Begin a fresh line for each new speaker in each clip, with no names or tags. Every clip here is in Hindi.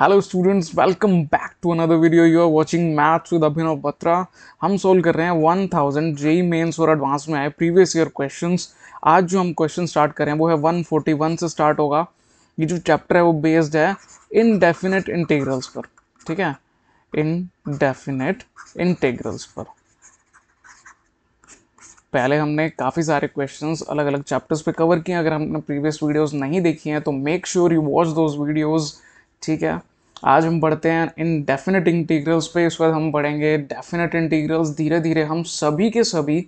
Hello students welcome back to another video you are watching maths with Abhinav Batra हम सोल्व कर रहे हैं 1000 थाउजेंड जेई मेन्स और एडवांस में आए प्रीवियस ईयर क्वेश्चंस आज जो हम क्वेश्चन स्टार्ट करें वो है 141 से स्टार्ट होगा ये जो चैप्टर है वो बेस्ड है इन डेफिनेट इंटीग्रल्स पर ठीक है इन डेफिनेट इंटेग्रल्स पर पहले हमने काफ़ी सारे क्वेश्चंस अलग अलग चैप्टर्स पे कवर किए अगर हमने प्रीवियस वीडियोस नहीं देखी हैं तो make sure you watch those videos ठीक है आज हम पढ़ते हैं इन डेफिनेट इंटीग्रल्स पे इस वक्त हम पढ़ेंगे डेफिनेट इंटीग्रल्स धीरे धीरे हम सभी के सभी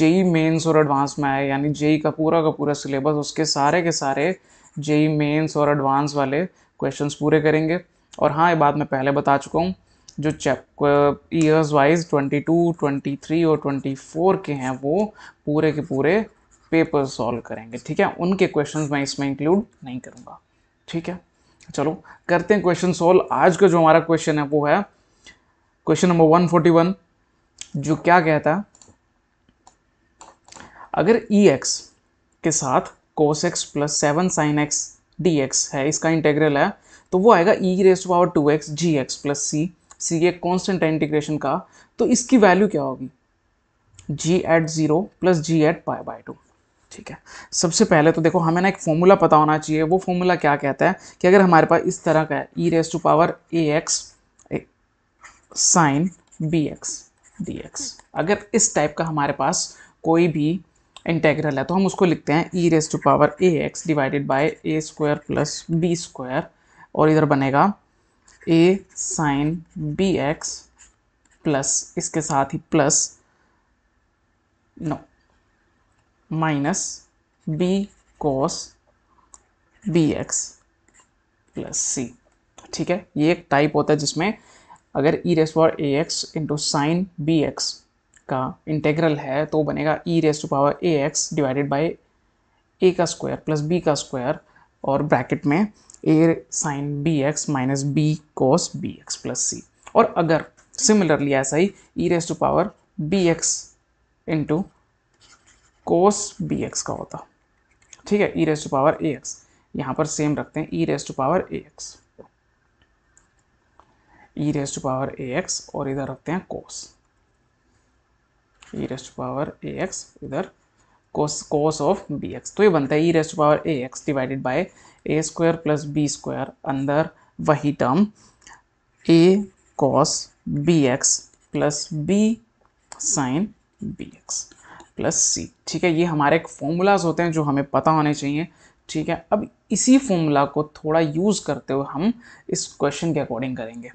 जेई मेंस और एडवांस में आए यानी जेई का पूरा का पूरा सिलेबस उसके सारे के सारे जेई मेंस और एडवांस वाले क्वेश्चंस पूरे करेंगे और हाँ ये बात मैं पहले बता चुका हूँ जो chap years wise twenty three और फोर के हैं वो पूरे के पूरे पेपर सॉल्व करेंगे ठीक है उनके क्वेश्चंस मैं इसमें इंक्लूड नहीं करूँगा ठीक है चलो करते हैं क्वेश्चन सॉल्व आज का जो हमारा क्वेश्चन है वो है क्वेश्चन नंबर 141 जो क्या कहता है अगर ई e एक्स के साथ cos x plus seven sine x d x है इसका इंटेग्रल है तो वो आएगा e raise to power two x g x plus c c एक कॉन्स्टेंट इंटीग्रेशन का तो इसकी वैल्यू क्या होगी g at zero plus g at pi by two ठीक है सबसे पहले तो देखो हमें ना एक फॉर्मूला पता होना चाहिए वो फॉर्मूला क्या कहता है कि अगर हमारे पास इस तरह का है e raise to power a x sine b x d x अगर इस टाइप का हमारे पास कोई भी इंटेग्रल है तो हम उसको लिखते हैं e raise to power a x divided by a square plus b square और इधर बनेगा a sine b x plus इसके साथ ही plus no no. minus b cos b x plus c ठीक है ये एक टाइप होता है जिसमें अगर e raise power a x into sine b x का इंटेग्रल है तो बनेगा e raise to power a x divided by ए का स्क्वायर प्लस बी का स्क्वायर और ब्रैकेट में a sine b x minus b cos b x plus c और अगर सिमिलरली ऐसा ही e raise to power b x into cos b x का होता ठीक है e raise to power a x यहाँ पर सेम रखते हैं e raise to power a x e raise to power a x और इधर रखते हैं cos e raise to power a x इधर cos cos of b x तो ये बनता है e raise to power a x divided by a square plus b square अंदर वही term a cos b x plus b sine b x plus c ठीक है ये हमारे एक फॉर्मूलाज होते हैं जो हमें पता होने चाहिए ठीक है अब इसी फॉर्मूला को थोड़ा यूज़ करते हुए हम इस क्वेश्चन के अकॉर्डिंग करेंगे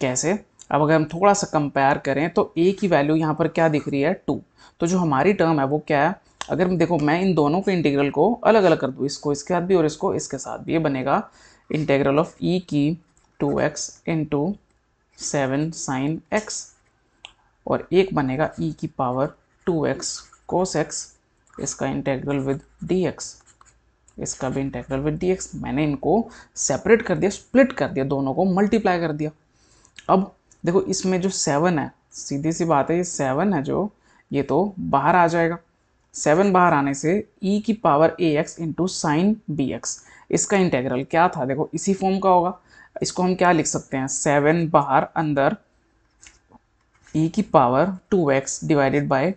कैसे अब अगर हम थोड़ा सा कंपेयर करें तो ए की वैल्यू यहाँ पर क्या दिख रही है टू तो जो हमारी टर्म है वो क्या है अगर देखो मैं इन दोनों के इंटीग्रल को अलग अलग कर दूँ इसको इसके साथ भी और इसको इसके साथ भी ये बनेगा इंटीग्रल ऑफ ई की two x into seven sine x और एक बनेगा ई e की power two x cos x इसका इंटेग्रल विद डी एक्स इसका भी इंटेग्रल विद डी एक्स मैंने इनको सेपरेट कर दिया स्प्लिट कर दिया दोनों को मल्टीप्लाई कर दिया अब देखो इसमें जो सेवन है सीधी सी बात है ये सेवन है जो ये तो बाहर आ जाएगा सेवन बाहर आने से ई e की power a x into sine b x इसका इंटेग्रल क्या था देखो इसी फॉर्म का होगा इसको हम क्या लिख सकते हैं सेवन बाहर अंदर ई e की power two x divided by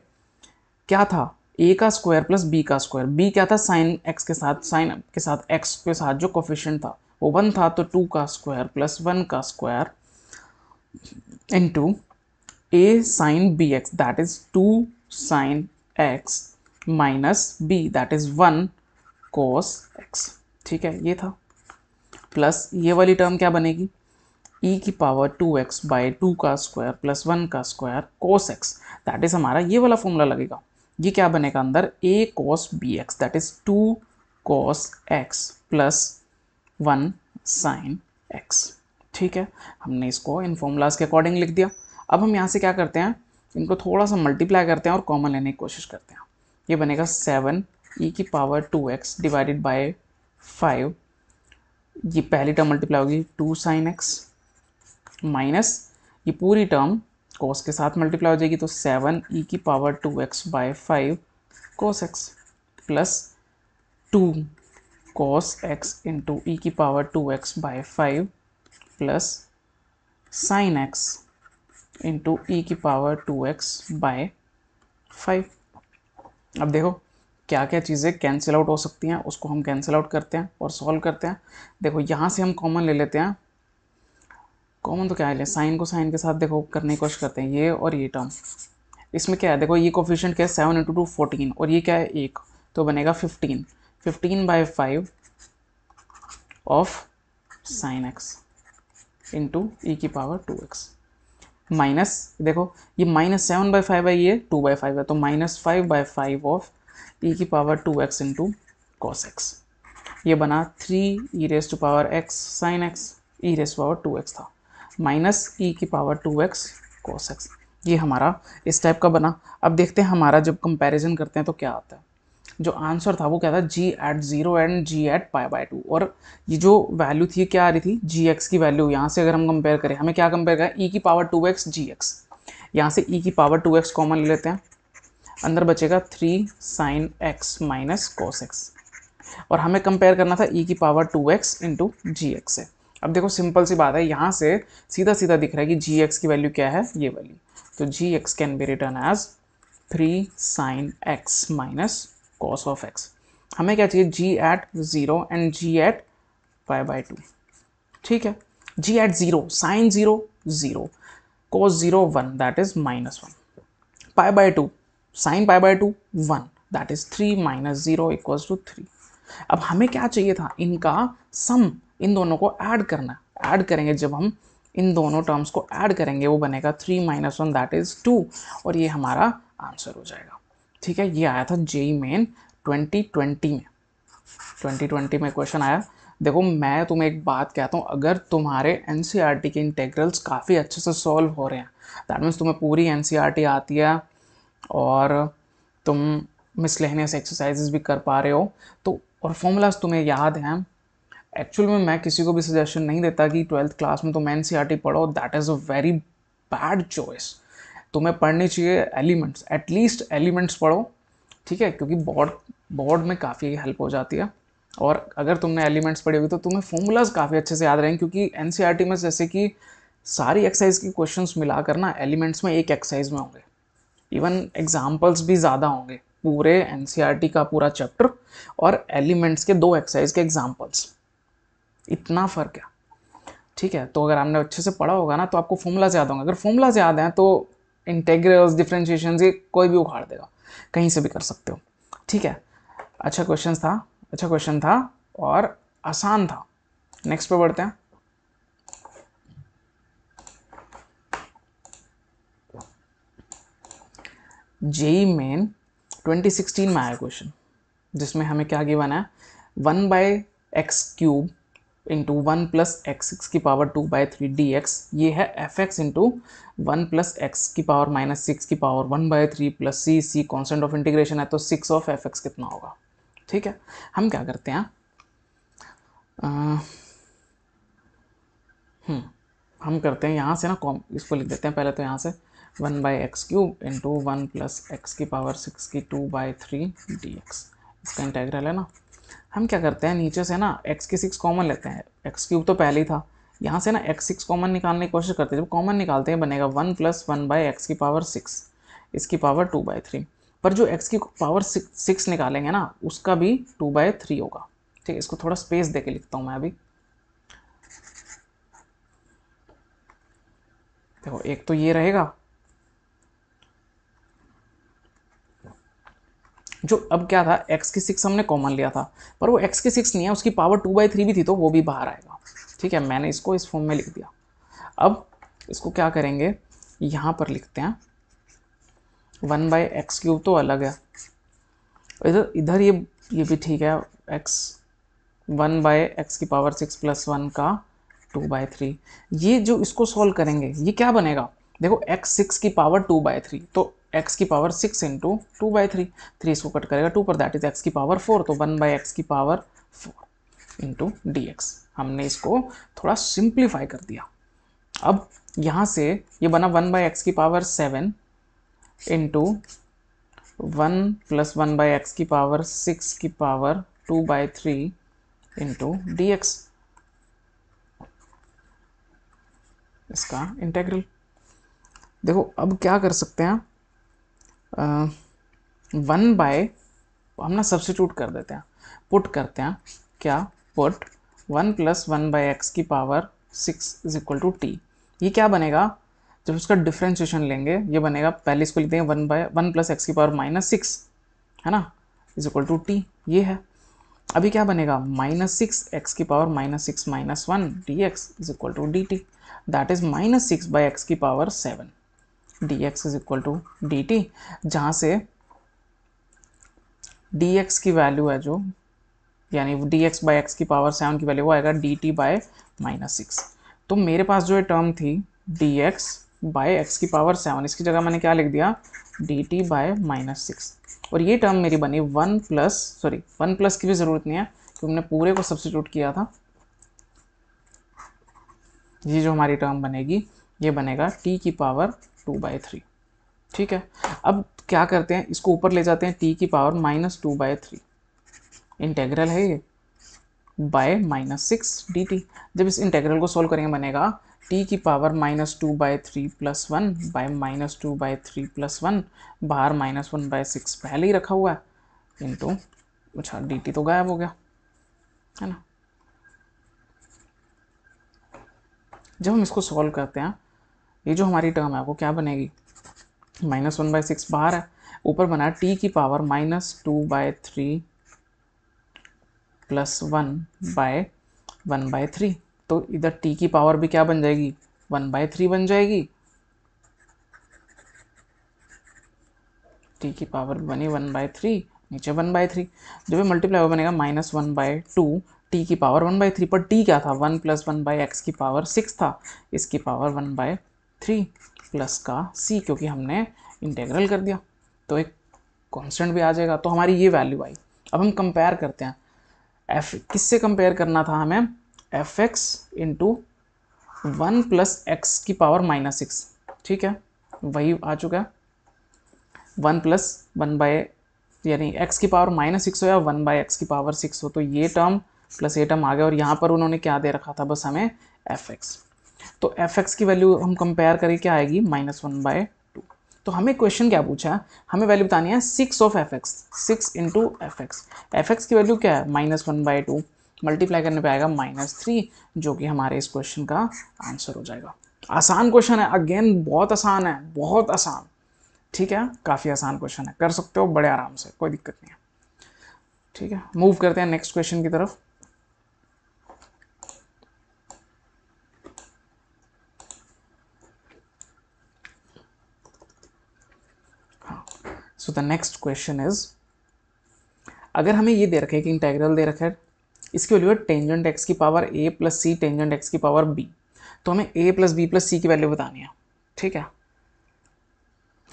क्या था ए का स्क्वायर प्लस बी का स्क्वायर बी क्या था साइन एक्स के साथ साइन के साथ एक्स के साथ जो कोफिशेंट था वो वन था तो टू का स्क्वायर प्लस वन का square into a sine b x that is two sine x minus b that is one cos x ठीक है ये था प्लस ये वाली टर्म क्या बनेगी ई e की power two x by two का स्क्वायर प्लस वन का square cos x that is हमारा ये वाला फॉर्मूला लगेगा ये क्या बनेगा अंदर a cos b x that is two cos x plus one sine x ठीक है हमने इसको इन फॉर्मूलाज के अकॉर्डिंग लिख दिया अब हम यहाँ से क्या करते हैं इनको थोड़ा सा मल्टीप्लाई करते हैं और कॉमन लेने की कोशिश करते हैं ये बनेगा सेवन ई e की power two x divided by five ये पहली टर्म मल्टीप्लाई होगी टू साइन एक्स माइनस ये पूरी टर्म कोस के साथ मल्टीप्लाई हो जाएगी तो सेवन ई e की power two x by five cos x plus two cos x into ई की power two x by five plus sine x into ई की power two x by five अब देखो क्या क्या चीज़ें कैंसिल आउट हो सकती हैं उसको हम कैंसिल आउट करते हैं और सॉल्व करते हैं देखो यहाँ से हम कॉमन ले लेते हैं कॉमन तो क्या है साइन को साइन के साथ देखो करने की कोशिश करते हैं ये और ये टर्म इसमें क्या है देखो ये कोफिशेंट क्या है सेवन इंटू टू फोर्टीन और ये क्या है एक तो बनेगा fifteen fifteen by five of sine x into ई की पावर टू एक्स माइनस देखो ये माइनस सेवन बाई फाइव है ये टू बाई फाइव है तो minus five by five of e की power two x into cos x ये बना three e raise to power x sine x e raise power two x था माइनस ई e की power two x cos x ये हमारा इस टाइप का बना अब देखते हैं हमारा जब कंपैरिजन करते हैं तो क्या आता है जो आंसर था वो क्या था g at zero and g at pi by two और ये जो वैल्यू थी क्या आ रही थी जी एक्स की वैल्यू यहाँ से अगर हम कंपेयर करें हमें क्या कंपेयर करें ई की power two x g x यहाँ से ई e की पावर टू एक्स कॉमन ले लेते हैं अंदर बचेगा three sine x minus cos x और हमें कंपेयर करना था ई e की power two x into g x है अब देखो सिंपल सी बात है यहाँ से सीधा सीधा दिख रहा है कि जी एक्स की वैल्यू क्या है ये वाली तो g x can be written as three sine x minus cos of x हमें क्या चाहिए g at zero and g at five by two ठीक है g at zero sine zero zero cos zero one that is minus one pi by two sine pi by two one that is three minus zero equals to three अब हमें क्या चाहिए था इनका सम इन दोनों को ऐड करना ऐड करेंगे जब हम इन दोनों टर्म्स को ऐड करेंगे वो बनेगा three minus one that is two और ये हमारा आंसर हो जाएगा ठीक है ये आया था जेई मेन 2020 में 2020 में क्वेश्चन आया देखो मैं तुम्हें एक बात कहता हूँ अगर तुम्हारे एन e के इंटेग्रल्स काफ़ी अच्छे से सॉल्व हो रहे हैं दैट मीन्स तुम्हें पूरी एन e आती है और तुम मिसलेनियस एक्सरसाइजेस भी कर पा रहे हो तो और फॉर्मूलाज तुम्हें याद हैं एक्चुअल में मैं किसी को भी सजेशन नहीं देता कि ट्वेल्थ क्लास में तुम एन e पढ़ो that is a very bad choice तुम्हें पढ़ने चाहिए एलिमेंट्स एटलीस्ट एलिमेंट्स पढ़ो ठीक है क्योंकि बोर्ड बोर्ड में काफ़ी हेल्प हो जाती है और अगर तुमने एलिमेंट्स पढ़ी होगी तो तुम्हें फॉर्मूलाज काफ़ी अच्छे से याद रहेंगे क्योंकि एन e में जैसे कि सारी एक्सरसाइज की मिला मिलाकर ना एलिमेंट्स में एक एक्सरसाइज में होंगे इवन एग्जाम्पल्स भी ज़्यादा होंगे पूरे एन e का पूरा चैप्टर और एलिमेंट्स के दो एक्सरसाइज के एग्जाम्पल्स इतना फ़र्क है ठीक है तो अगर आपने अच्छे से पढ़ा होगा ना तो आपको फॉर्मूलाज याद होंगे अगर फॉर्मूलाज याद हैं तो इंटेग्रल्स डिफ्रेंशिएशन ये कोई भी उखाड़ देगा कहीं से भी कर सकते हो ठीक है अच्छा क्वेश्चन था अच्छा क्वेश्चन था और आसान था नेक्स्ट पे बढ़ते हैं जेई मेन 2016 में आया क्वेश्चन जिसमें हमें क्या गिवन है one by x cube into one plus x six की power two by three d x ये है f x into one plus x की पावर माइनस सिक्स की power one by three plus c c constant of integration है तो सिक्स ऑफ एफ एक्स कितना होगा ठीक है हम क्या करते हैं आ, हम्म, हम करते हैं यहाँ से ना कॉम इसको लिख देते हैं पहले तो यहाँ से one by x cube into one plus x की पावर सिक्स की two by three d x इसका इंटेग्रल है ना हम क्या करते हैं नीचे से ना एक्स की सिक्स कॉमन लेते हैं एक्स क्यूब तो पहले ही था यहाँ से ना एक्स सिक्स कॉमन निकालने की कोशिश करते हैं जब कॉमन निकालते हैं बनेगा one plus one by x की पावर सिक्स इसकी पावर टू बाय थ्री पर जो एक्स की पावर सिक्स निकालेंगे ना उसका भी टू बाय थ्री होगा ठीक है इसको थोड़ा स्पेस दे के लिखता हूँ मैं अभी देखो एक तो ये रहेगा जो अब क्या था एक्स की सिक्स हमने कॉमन लिया था पर वो एक्स की सिक्स नहीं है उसकी पावर टू बाई थ्री भी थी तो वो भी बाहर आएगा ठीक है मैंने इसको इस फॉर्म में लिख दिया अब इसको क्या करेंगे यहाँ पर लिखते हैं वन बाई एक्स क्यूब तो अलग है इधर इधर ये ये भी ठीक है एक्स वन बाय एक्स की पावर सिक्स प्लस वन का टू बाय थ्री ये जो इसको सॉल्व करेंगे ये क्या बनेगा देखो एक्स सिक्स की पावर टू बाय थ्री तो एक्स की power six into two by three three इसको कट करेगा टू पर दैट इज एक्स की पावर फोर तो वन बाई एक्स की power four into d x हमने इसको थोड़ा सिंप्लीफाई कर दिया अब यहाँ से ये बना वन बाई एक्स की power seven into one plus one by x की पावर सिक्स की power two by three into d x इसका इंटेग्रल देखो अब क्या कर सकते हैं वन बाय हम ना सब्सिट्यूट कर देते हैं पुट करते हैं क्या put one plus one by x की power six is equal to t ये क्या बनेगा जब उसका डिफ्रेंशिएशन लेंगे ये बनेगा पहले इसको लिखते हैं one by one plus x की पावर माइनस सिक्स है ना इज इक्वल टू टी ये है अभी क्या बनेगा माइनस सिक्स एक्स की power minus six minus one d x is equal to d t that is minus six by x की power seven d x is equal to d t जहाँ से डी एक्स की वैल्यू है जो यानी डी एक्स बाई एक्स की पावर सेवन की वैल्यू वो आएगा d t by minus six तो मेरे पास जो ये टर्म थी डी एक्स बाय एक्स की पावर सेवन इसकी जगह मैंने क्या लिख दिया d t by minus six और ये टर्म मेरी बनी one plus sorry one plus की भी ज़रूरत नहीं है क्योंकि हमने पूरे को सब्सिट्यूट किया था ये जो हमारी टर्म बनेगी ये बनेगा टी की पावर टू बाई थ्री ठीक है अब क्या करते हैं इसको ऊपर ले जाते हैं टी की power minus two by three integral है ये by minus six d t जब इस इंटेग्रल को सोल्व करेंगे बनेगा टी की power minus two by three plus one by minus two by three plus one बाहर माइनस वन बाय सिक्स पहले ही रखा हुआ है इंटू अच्छा डी टी तो गायब हो गया है ना जब हम इसको सॉल्व करते हैं ये जो हमारी टर्म है वो क्या बनेगी माइनस वन बाई सिक्स बाहर है ऊपर बना टी की power minus two by three plus one by one by three तो इधर टी की पावर भी क्या बन जाएगी वन बाय थ्री बन जाएगी टी की पावर बनी वन बाय थ्री नीचे वन बाय थ्री जब ये मल्टीप्लाई बनेगा minus one by two T की पावर वन बाय थ्री पर टी क्या था one plus one by x की पावर सिक्स था इसकी power one by three plus का सी क्योंकि हमने इंटेग्रल कर दिया तो एक कांस्टेंट भी आ जाएगा तो हमारी ये वैल्यू आई अब हम कंपेयर करते हैं एफ किससे कंपेयर करना था हमें f x into one plus x की पावर माइनस सिक्स ठीक है वही आ चुका है वन प्लस वन बाय यानी एक्स की पावर माइनस सिक्स हो या वन बाई एक्स की पावर सिक्स हो तो ये टर्म प्लस ये टर्म आ गया और यहाँ पर उन्होंने क्या दे रखा था बस हमें एफ एक्स तो एफ एक्स की वैल्यू हम कंपेयर करें क्या आएगी माइनस वन बाय टू तो हमें क्वेश्चन क्या पूछा हमें वैल्यू बतानी है six of f x six into f x f x की वैल्यू क्या है minus one by two multiply करने पे आएगा माइनस थ्री जो कि हमारे इस क्वेश्चन का आंसर हो जाएगा आसान क्वेश्चन है अगेन बहुत आसान है बहुत आसान ठीक है काफ़ी आसान क्वेश्चन है कर सकते हो बड़े आराम से कोई दिक्कत नहीं है ठीक है मूव करते हैं नेक्स्ट क्वेश्चन की तरफ so the next question is अगर हमें ये दे रखा है कि इंटेग्रल दे रखा है इसकी वैल्यू है टेंजेंट एक्स की power a plus c tangent x की पावर बी तो हमें a plus b plus c की वैल्यू बतानी है ठीक है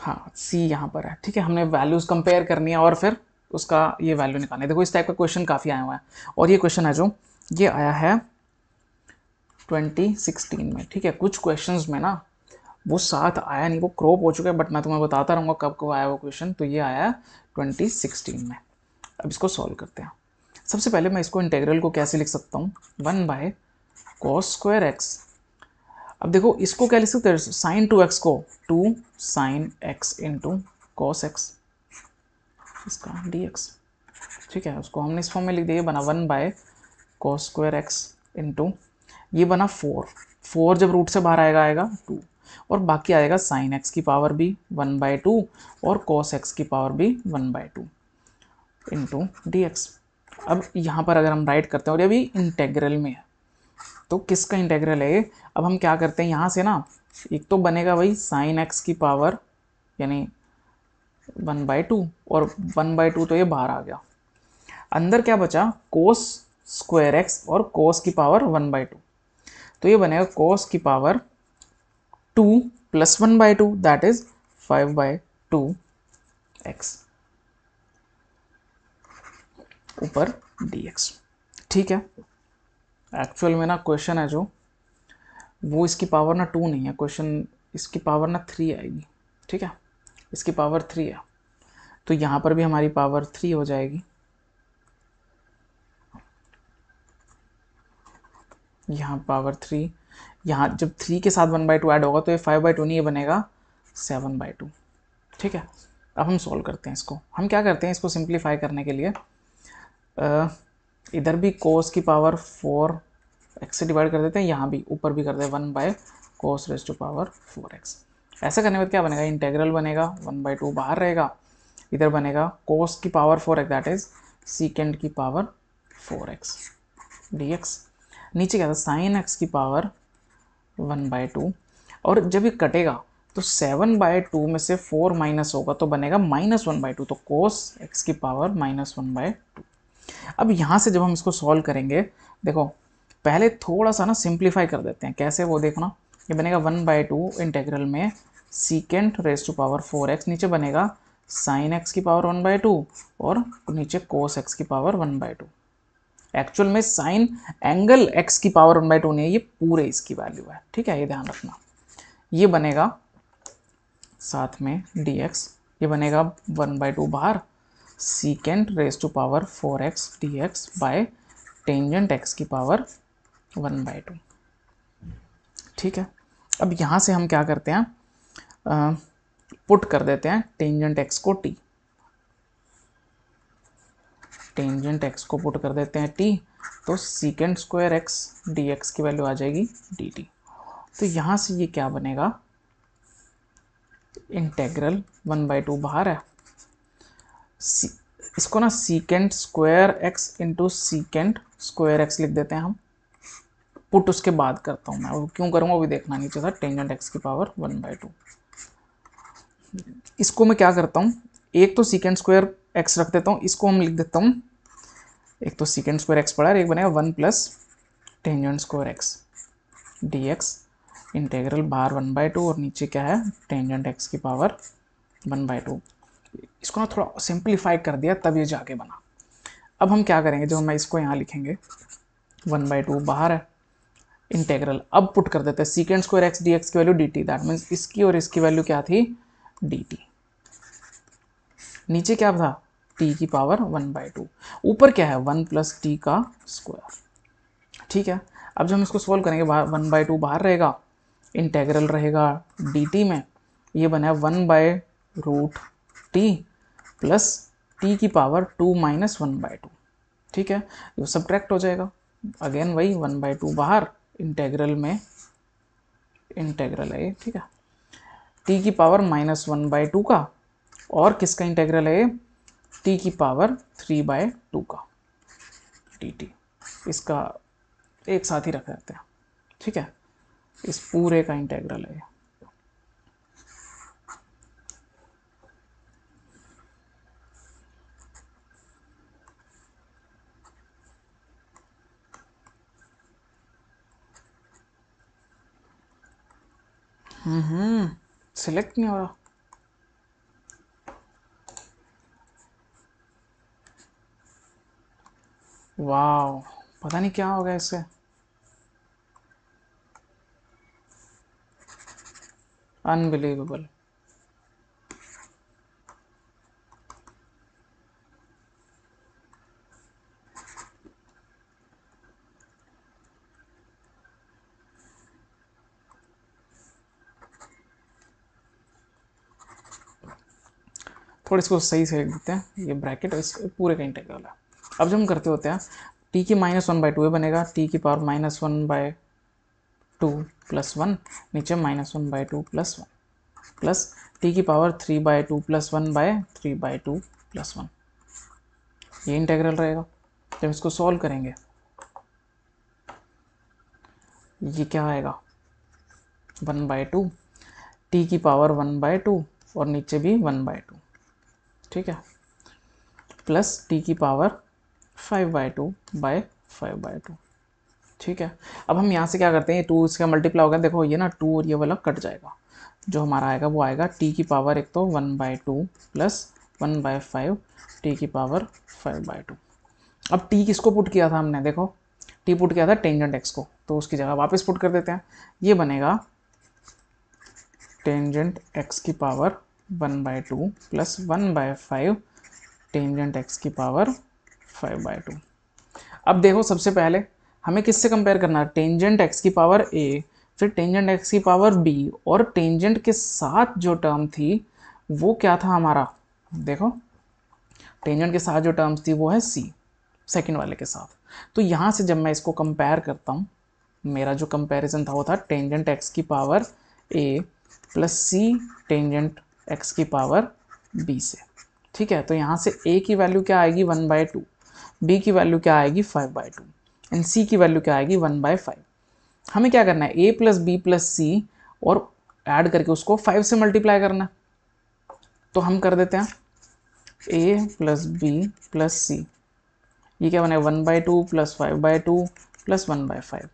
हाँ सी यहाँ पर है ठीक है हमने वैल्यूज़ कंपेयर करनी है और फिर उसका ये वैल्यू निकालना है देखो इस टाइप का क्वेश्चन काफ़ी आया हुआ है और ये क्वेश्चन है जो ये आया है 2016 में ठीक है कुछ क्वेश्चंस में ना वो साथ आया नहीं वो क्रॉप हो चुका है बट मैं तुम्हें बताता रहूँगा कब कब आया वो क्वेश्चन तो ये आया ट्वेंटी सिक्सटीन में अब इसको सॉल्व करते हैं सबसे पहले मैं इसको इंटेग्रल को कैसे लिख सकता हूँ one by cos square x अब देखो इसको क्या लिख सकते हैं साइन टू एक्स को two sine x into cos x इसका डी एक्स ठीक है उसको हमने इस फॉर्म में लिख दिया बना one by cos square x into ये बना फोर फोर जब रूट से बाहर आएगा आएगा टू और बाकी आएगा साइन एक्स की पावर भी वन बाय टू और कॉस एक्स की पावर भी one by two into d x अब यहाँ पर अगर हम राइट करते हैं और ये अभी इंटेग्रल में है तो किसका इंटेग्रल है ये अब हम क्या करते हैं यहाँ से ना एक तो बनेगा भाई साइन एक्स की पावर यानी वन बाई टू और वन बाई टू तो ये बाहर आ गया अंदर क्या बचा कोस स्क्वायर एक्स और कोस की पावर वन बाई टू तो ये बनेगा कोस की power 2 plus 1 by 2 that is 5 by 2 x ऊपर dx ठीक है एक्चुअल में ना क्वेश्चन है जो वो इसकी पावर ना टू नहीं है क्वेश्चन इसकी पावर ना थ्री आएगी ठीक है इसकी पावर थ्री है तो यहाँ पर भी हमारी पावर थ्री हो जाएगी यहाँ पावर थ्री यहाँ जब थ्री के साथ वन बाई टू ऐड होगा तो ये फाइव बाई टू नहीं ये बनेगा सेवन बाई टू ठीक है अब हम सॉल्व करते हैं इसको हम क्या करते हैं इसको सिंप्लीफाई करने के लिए इधर भी कोस की पावर फोर एक्स से डिवाइड कर देते हैं यहाँ भी ऊपर भी कर देते हैं one by cos raise to power four x ऐसा करने के बाद क्या बनेगा इंटेग्रल बनेगा वन बाई टू बाहर रहेगा इधर बनेगा कोस की power four x that is secant की power four x d x नीचे क्या था साइन एक्स की पावर वन बाय टू और जब ये कटेगा तो सेवन बाय टू में से फोर माइनस होगा तो बनेगा माइनस वन बाय टू तो कोस एक्स की power minus one by two अब यहाँ से जब हम इसको सॉल्व करेंगे देखो पहले थोड़ा सा ना सिंप्लीफाई कर देते हैं कैसे वो देखना ये बनेगा वन बाय टू इंटेग्रल में secant raise to power four x नीचे बनेगा साइन एक्स की पावर वन बाय टू और नीचे कोस एक्स की power one by two actual में साइन एंगल एक्स की पावर वन बाई टू नहीं है ये पूरे इसकी वैल्यू है ठीक है ये ध्यान रखना ये बनेगा साथ में डी एक्स ये बनेगा वन बाई टू बाहर secant raise to power four x d x by tangent x की पावर वन बाई टू ठीक है अब यहाँ से हम क्या करते हैं पुट कर देते हैं टेंजेंट एक्स को टी टेंजेंट एक्स को पुट कर देते हैं टी तो secant square x d x की वैल्यू आ जाएगी डी टी तो यहाँ से ये क्या बनेगा इंटेग्रल वन बाई टू बाहर है सी इसको ना secant square x into secant square x लिख देते हैं हम पुट उसके बाद करता हूँ मैं वो क्यों करूँगा वो देखना नीचे था टेंजेंट एक्स की पावर वन बाई टू इसको मैं क्या करता हूँ एक तो सीकेंड स्क्वायर एक्स रख देता हूँ इसको हम लिख देता हूँ एक तो सिकेंड स्क्वायर एक्स पड़ा एक बनेगा one plus tangent square x d x integral बाहर वन बाई टू और नीचे क्या है टेंजेंट एक्स की पावर वन बाई टू इसको ना थोड़ा सिंप्लीफाई कर दिया तब ये जाके बना अब हम क्या करेंगे जो मैं इसको यहाँ लिखेंगे वन बाई टू बाहर है इंटेग्रल अब पुट कर देते हैं secant square x d x की value d t that means इसकी और इसकी वैल्यू क्या थी डी टी नीचे क्या था टी की पावर वन बाई टू ऊपर क्या है वन प्लस टी का स्क्वायर ठीक है अब जब हम इसको सॉल्व करेंगे बाहर वन बाई टू बाहर रहेगा इंटेग्रल रहेगा डी में ये बना है one by root t plus t की power two minus one by two ठीक है जो सब्ट्रैक्ट हो जाएगा अगेन वही वन बाई टू बाहर इंटेग्रल में इंटेग्रल है ये ठीक है टी की power minus one by two का और किसका इंटेग्रल है टी की पावर थ्री बाय टू का डी टी इसका एक साथ ही रख देते हैं ठीक है इस पूरे का इंटेग्रल है हम्म सेलेक्ट हम्म, नहीं हो रहा वाह पता नहीं क्या होगा इससे अनबिलीवेबल थोड़े इसको सही से लिख देते हैं ये ब्रैकेट और इस पूरे का इंटेग्रल है अब जब हम करते होते हैं टी की माइनस वन बाई टू बनेगा टी की power minus one by two plus one नीचे minus one by two plus one plus t की power three by two plus one by three by two plus one ये इंटेग्रल रहेगा जब इसको सॉल्व करेंगे ये क्या आएगा वन बाय टू टी की पावर वन बाय टू और नीचे भी वन बाय टू ठीक है प्लस टी की power five by two by five by two ठीक है अब हम यहाँ से क्या करते हैं टू इसका मल्टीप्लाई होगा देखो ये ना टू और ये वाला कट जाएगा जो हमारा आएगा वो आएगा टी की पावर एक तो one by two plus one by five t की पावर फाइव बाई टू अब टी किसको पुट किया था हमने देखो टी पुट किया था टेंजेंट एक्स को तो उसकी जगह वापस पुट कर देते हैं ये बनेगा टेंजेंट एक्स की power one by two plus one by five tangent x की पावर फाइव बाई टू अब देखो सबसे पहले हमें किससे कंपेयर करना है टेंजेंट एक्स की पावर ए फिर टेंजेंट एक्स की पावर बी और टेंजेंट के साथ जो टर्म थी वो क्या था हमारा देखो टेंजेंट के साथ जो टर्म्स थी वो है सी सेकेंड वाले के साथ तो यहाँ से जब मैं इसको कंपेयर करता हूँ मेरा जो कंपेरिजन था वो था टेंजेंट एक्स की power a plus c tangent x की पावर बी से ठीक है तो यहाँ से ए की वैल्यू क्या आएगी वन बाय टू बी की वैल्यू क्या आएगी five by two and c की वैल्यू क्या आएगी वन बाई फाइव हमें क्या करना है a plus b plus c और ऐड करके उसको फाइव से मल्टीप्लाई करना तो हम कर देते हैं a plus b plus c ये क्या बना है one by two plus five by two plus one by five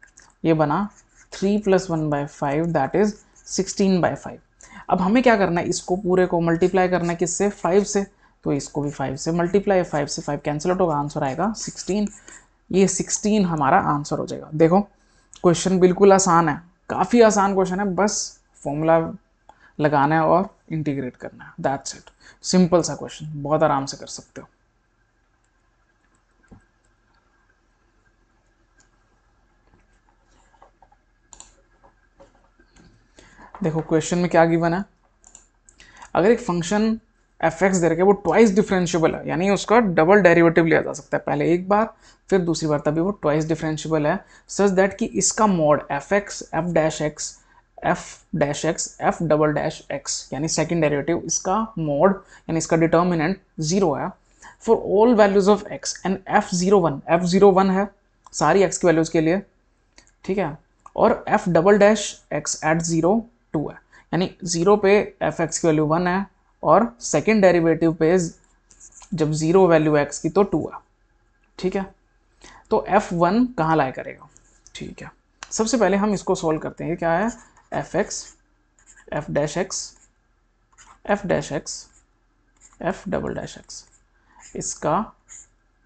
ये बना three plus one by five that is sixteen by five अब हमें क्या करना है इसको पूरे को मल्टीप्लाई करना है किससे फाइव से तो इसको भी फाइव से मल्टीप्लाई फाइव से फाइव कैंसिल आउट होगा आंसर आएगा सिक्सटीन ये सिक्सटीन हमारा आंसर हो जाएगा देखो क्वेश्चन बिल्कुल आसान है काफ़ी आसान क्वेश्चन है बस फॉर्मूला लगाना है और इंटीग्रेट करना है दैट्स इट सिंपल सा क्वेश्चन बहुत आराम से कर सकते हो देखो क्वेश्चन में क्या गिवन है अगर एक फंक्शन एफ एक्स दे रखे वो ट्वाइस डिफरेंशियबल है यानी उसका डबल डेरिवेटिव लिया जा सकता है पहले एक बार फिर दूसरी बार तभी वो ट्वाइस डिफरेंशियबल है सच दैट कि इसका mod f x f dash x f dash x f double dash x यानी सेकेंड डेरिवेटिव इसका मॉड यानी इसका डिटर्मिनेंट जीरो है for all values of x and f zero one f zero one है सारी एक्स की वैल्यूज के लिए ठीक है और f double dash x at zero two है यानी जीरो पे एफ एक्स की वैल्यू वन है और सेकेंड डेरिवेटिव पे जब ज़ीरो वैल्यू एक्स की तो टू है ठीक है तो एफ वन कहाँ लाया करेगा ठीक है सबसे पहले हम इसको सॉल्व करते हैं क्या है f x f dash x f dash x f double dash x इसका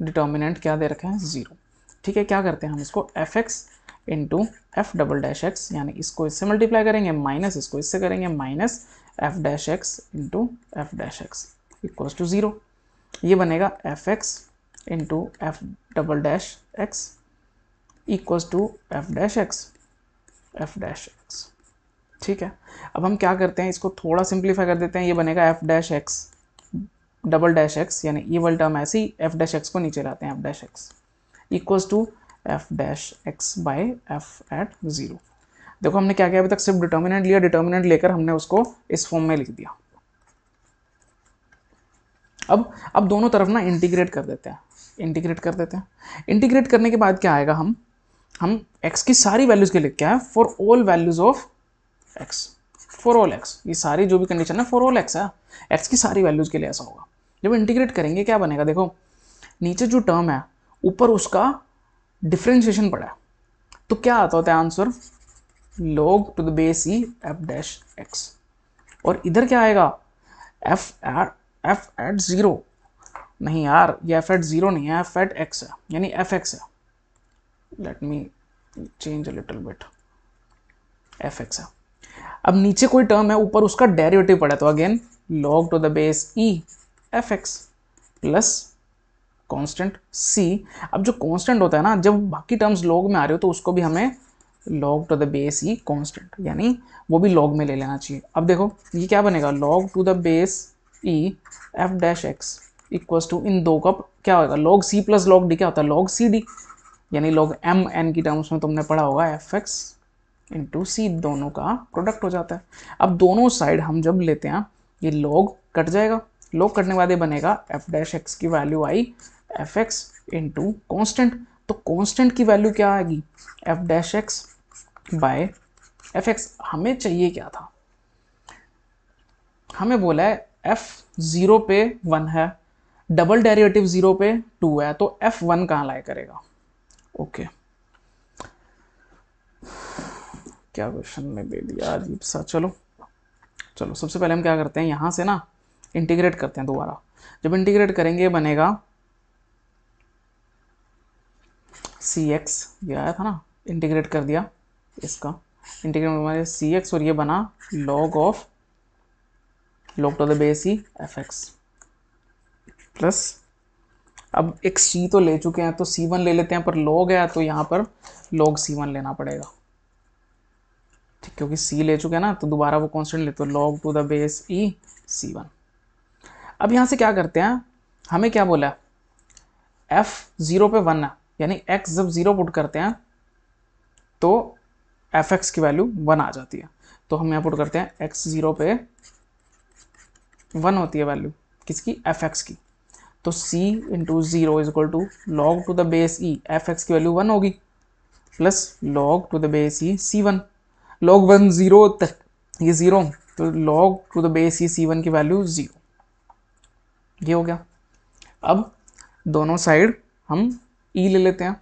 डिटर्मिनेंट क्या दे रखा है ज़ीरो ठीक है क्या करते हैं हम इसको f x into f double dash x यानी इसको इससे मल्टीप्लाई करेंगे माइनस इसको इससे करेंगे minus f dash x into f dash x equal to zero ये बनेगा f x into f double dash x equal to f dash x f dash x ठीक है अब हम क्या करते हैं इसको थोड़ा सिंप्लीफाई कर देते हैं ये बनेगा f dash x double dash x यानी ये वाली टर्म ऐसी एफ डैश एक्स को नीचे लाते हैं f dash x equal to f dash x by f at zero देखो हमने क्या किया अभी तक सिर्फ डिटर्मिनेंट लिया डिटर्मिनेंट लेकर हमने उसको इस फॉर्म में लिख दिया अब अब दोनों तरफ ना इंटीग्रेट कर देते हैं इंटीग्रेट कर देते हैं इंटीग्रेट करने के बाद क्या आएगा हम हम x की सारी वैल्यूज़ के लिख क्या है for all values of x for all x ये सारी जो भी कंडीशन है फॉर ऑल x है x की सारी वैल्यूज़ के लिए ऐसा होगा जब इंटीग्रेट करेंगे क्या बनेगा देखो नीचे जो टर्म है ऊपर उसका डिफ्रेंशिएशन पड़ा है तो क्या आता होता है answer log to the base e f dash x और इधर क्या आएगा एफ एफ एट ज़ीरो नहीं यार ये एफ एट ज़ीरो नहीं है एफ एट एक्स है यानी एफ एक्स है let me change little bit f x है अब नीचे कोई टर्म है ऊपर उसका डेरिवेटिव पड़ा तो again log to the base e f x plus constant c अब जो कांस्टेंट होता है ना जब बाकी टर्म्स लॉग में आ रहे हो तो उसको भी हमें log to the base e constant यानी वो भी log में ले लेना चाहिए अब देखो ये क्या बनेगा log to the base e f dash x equal to इन दो का क्या होगा log c plus log d क्या होता है log सी डी यानी log एम एन की टर्म्स में तुमने पढ़ा होगा एफ एक्स इंटू सी दोनों का प्रोडक्ट हो जाता है अब दोनों साइड हम जब लेते हैं ये log कट जाएगा log कटने के बाद ये बनेगा एफ डैश एक्स की वैल्यू आई एफ एक्स इंटू कॉन्स्टेंट तो कॉन्स्टेंट की वैल्यू क्या आएगी f dash x by f x हमें चाहिए क्या था हमें बोला है एफ ज़ीरो पे वन है डबल डेरिवेटिव ज़ीरो पे टू है तो एफ वन कहाँ लाया करेगा ओके क्या क्वेश्चन में दे दिया अजीब सा चलो चलो सबसे पहले हम क्या करते हैं यहाँ से ना इंटीग्रेट करते हैं दोबारा जब इंटीग्रेट करेंगे बनेगा सी एक्स ये आया था ना इंटीग्रेट कर दिया इसका इंटीग्रेट हमारे सी एक्स और ये बना log of log to the base F x plus अब एक सी तो ले चुके हैं तो सी वन ले लेते हैं पर लॉग है तो यहाँ पर लॉग सी वन लेना पड़ेगा ठीक क्योंकि सी ले चुके हैं ना तो दोबारा वो कॉन्स्टेंट लेते तो log to the base e c one अब यहाँ से क्या करते हैं हमें क्या बोला एफ ज़ीरो पे वन है यानी एक्स जब ज़ीरो पुट करते हैं तो एफ एक्स की वैल्यू वन आ जाती है तो हम यहाँ पुट करते हैं एक्स ज़ीरो पे वन होती है वैल्यू किसकी एफ एक्स की तो c into zero is equal to log to the base e f x की वैल्यू वन होगी plus log to the base e c one log one zero होता है ये ज़ीरो तो log to the base e c one की वैल्यू ज़ीरो ये हो गया अब दोनों साइड हम e ले लेते हैं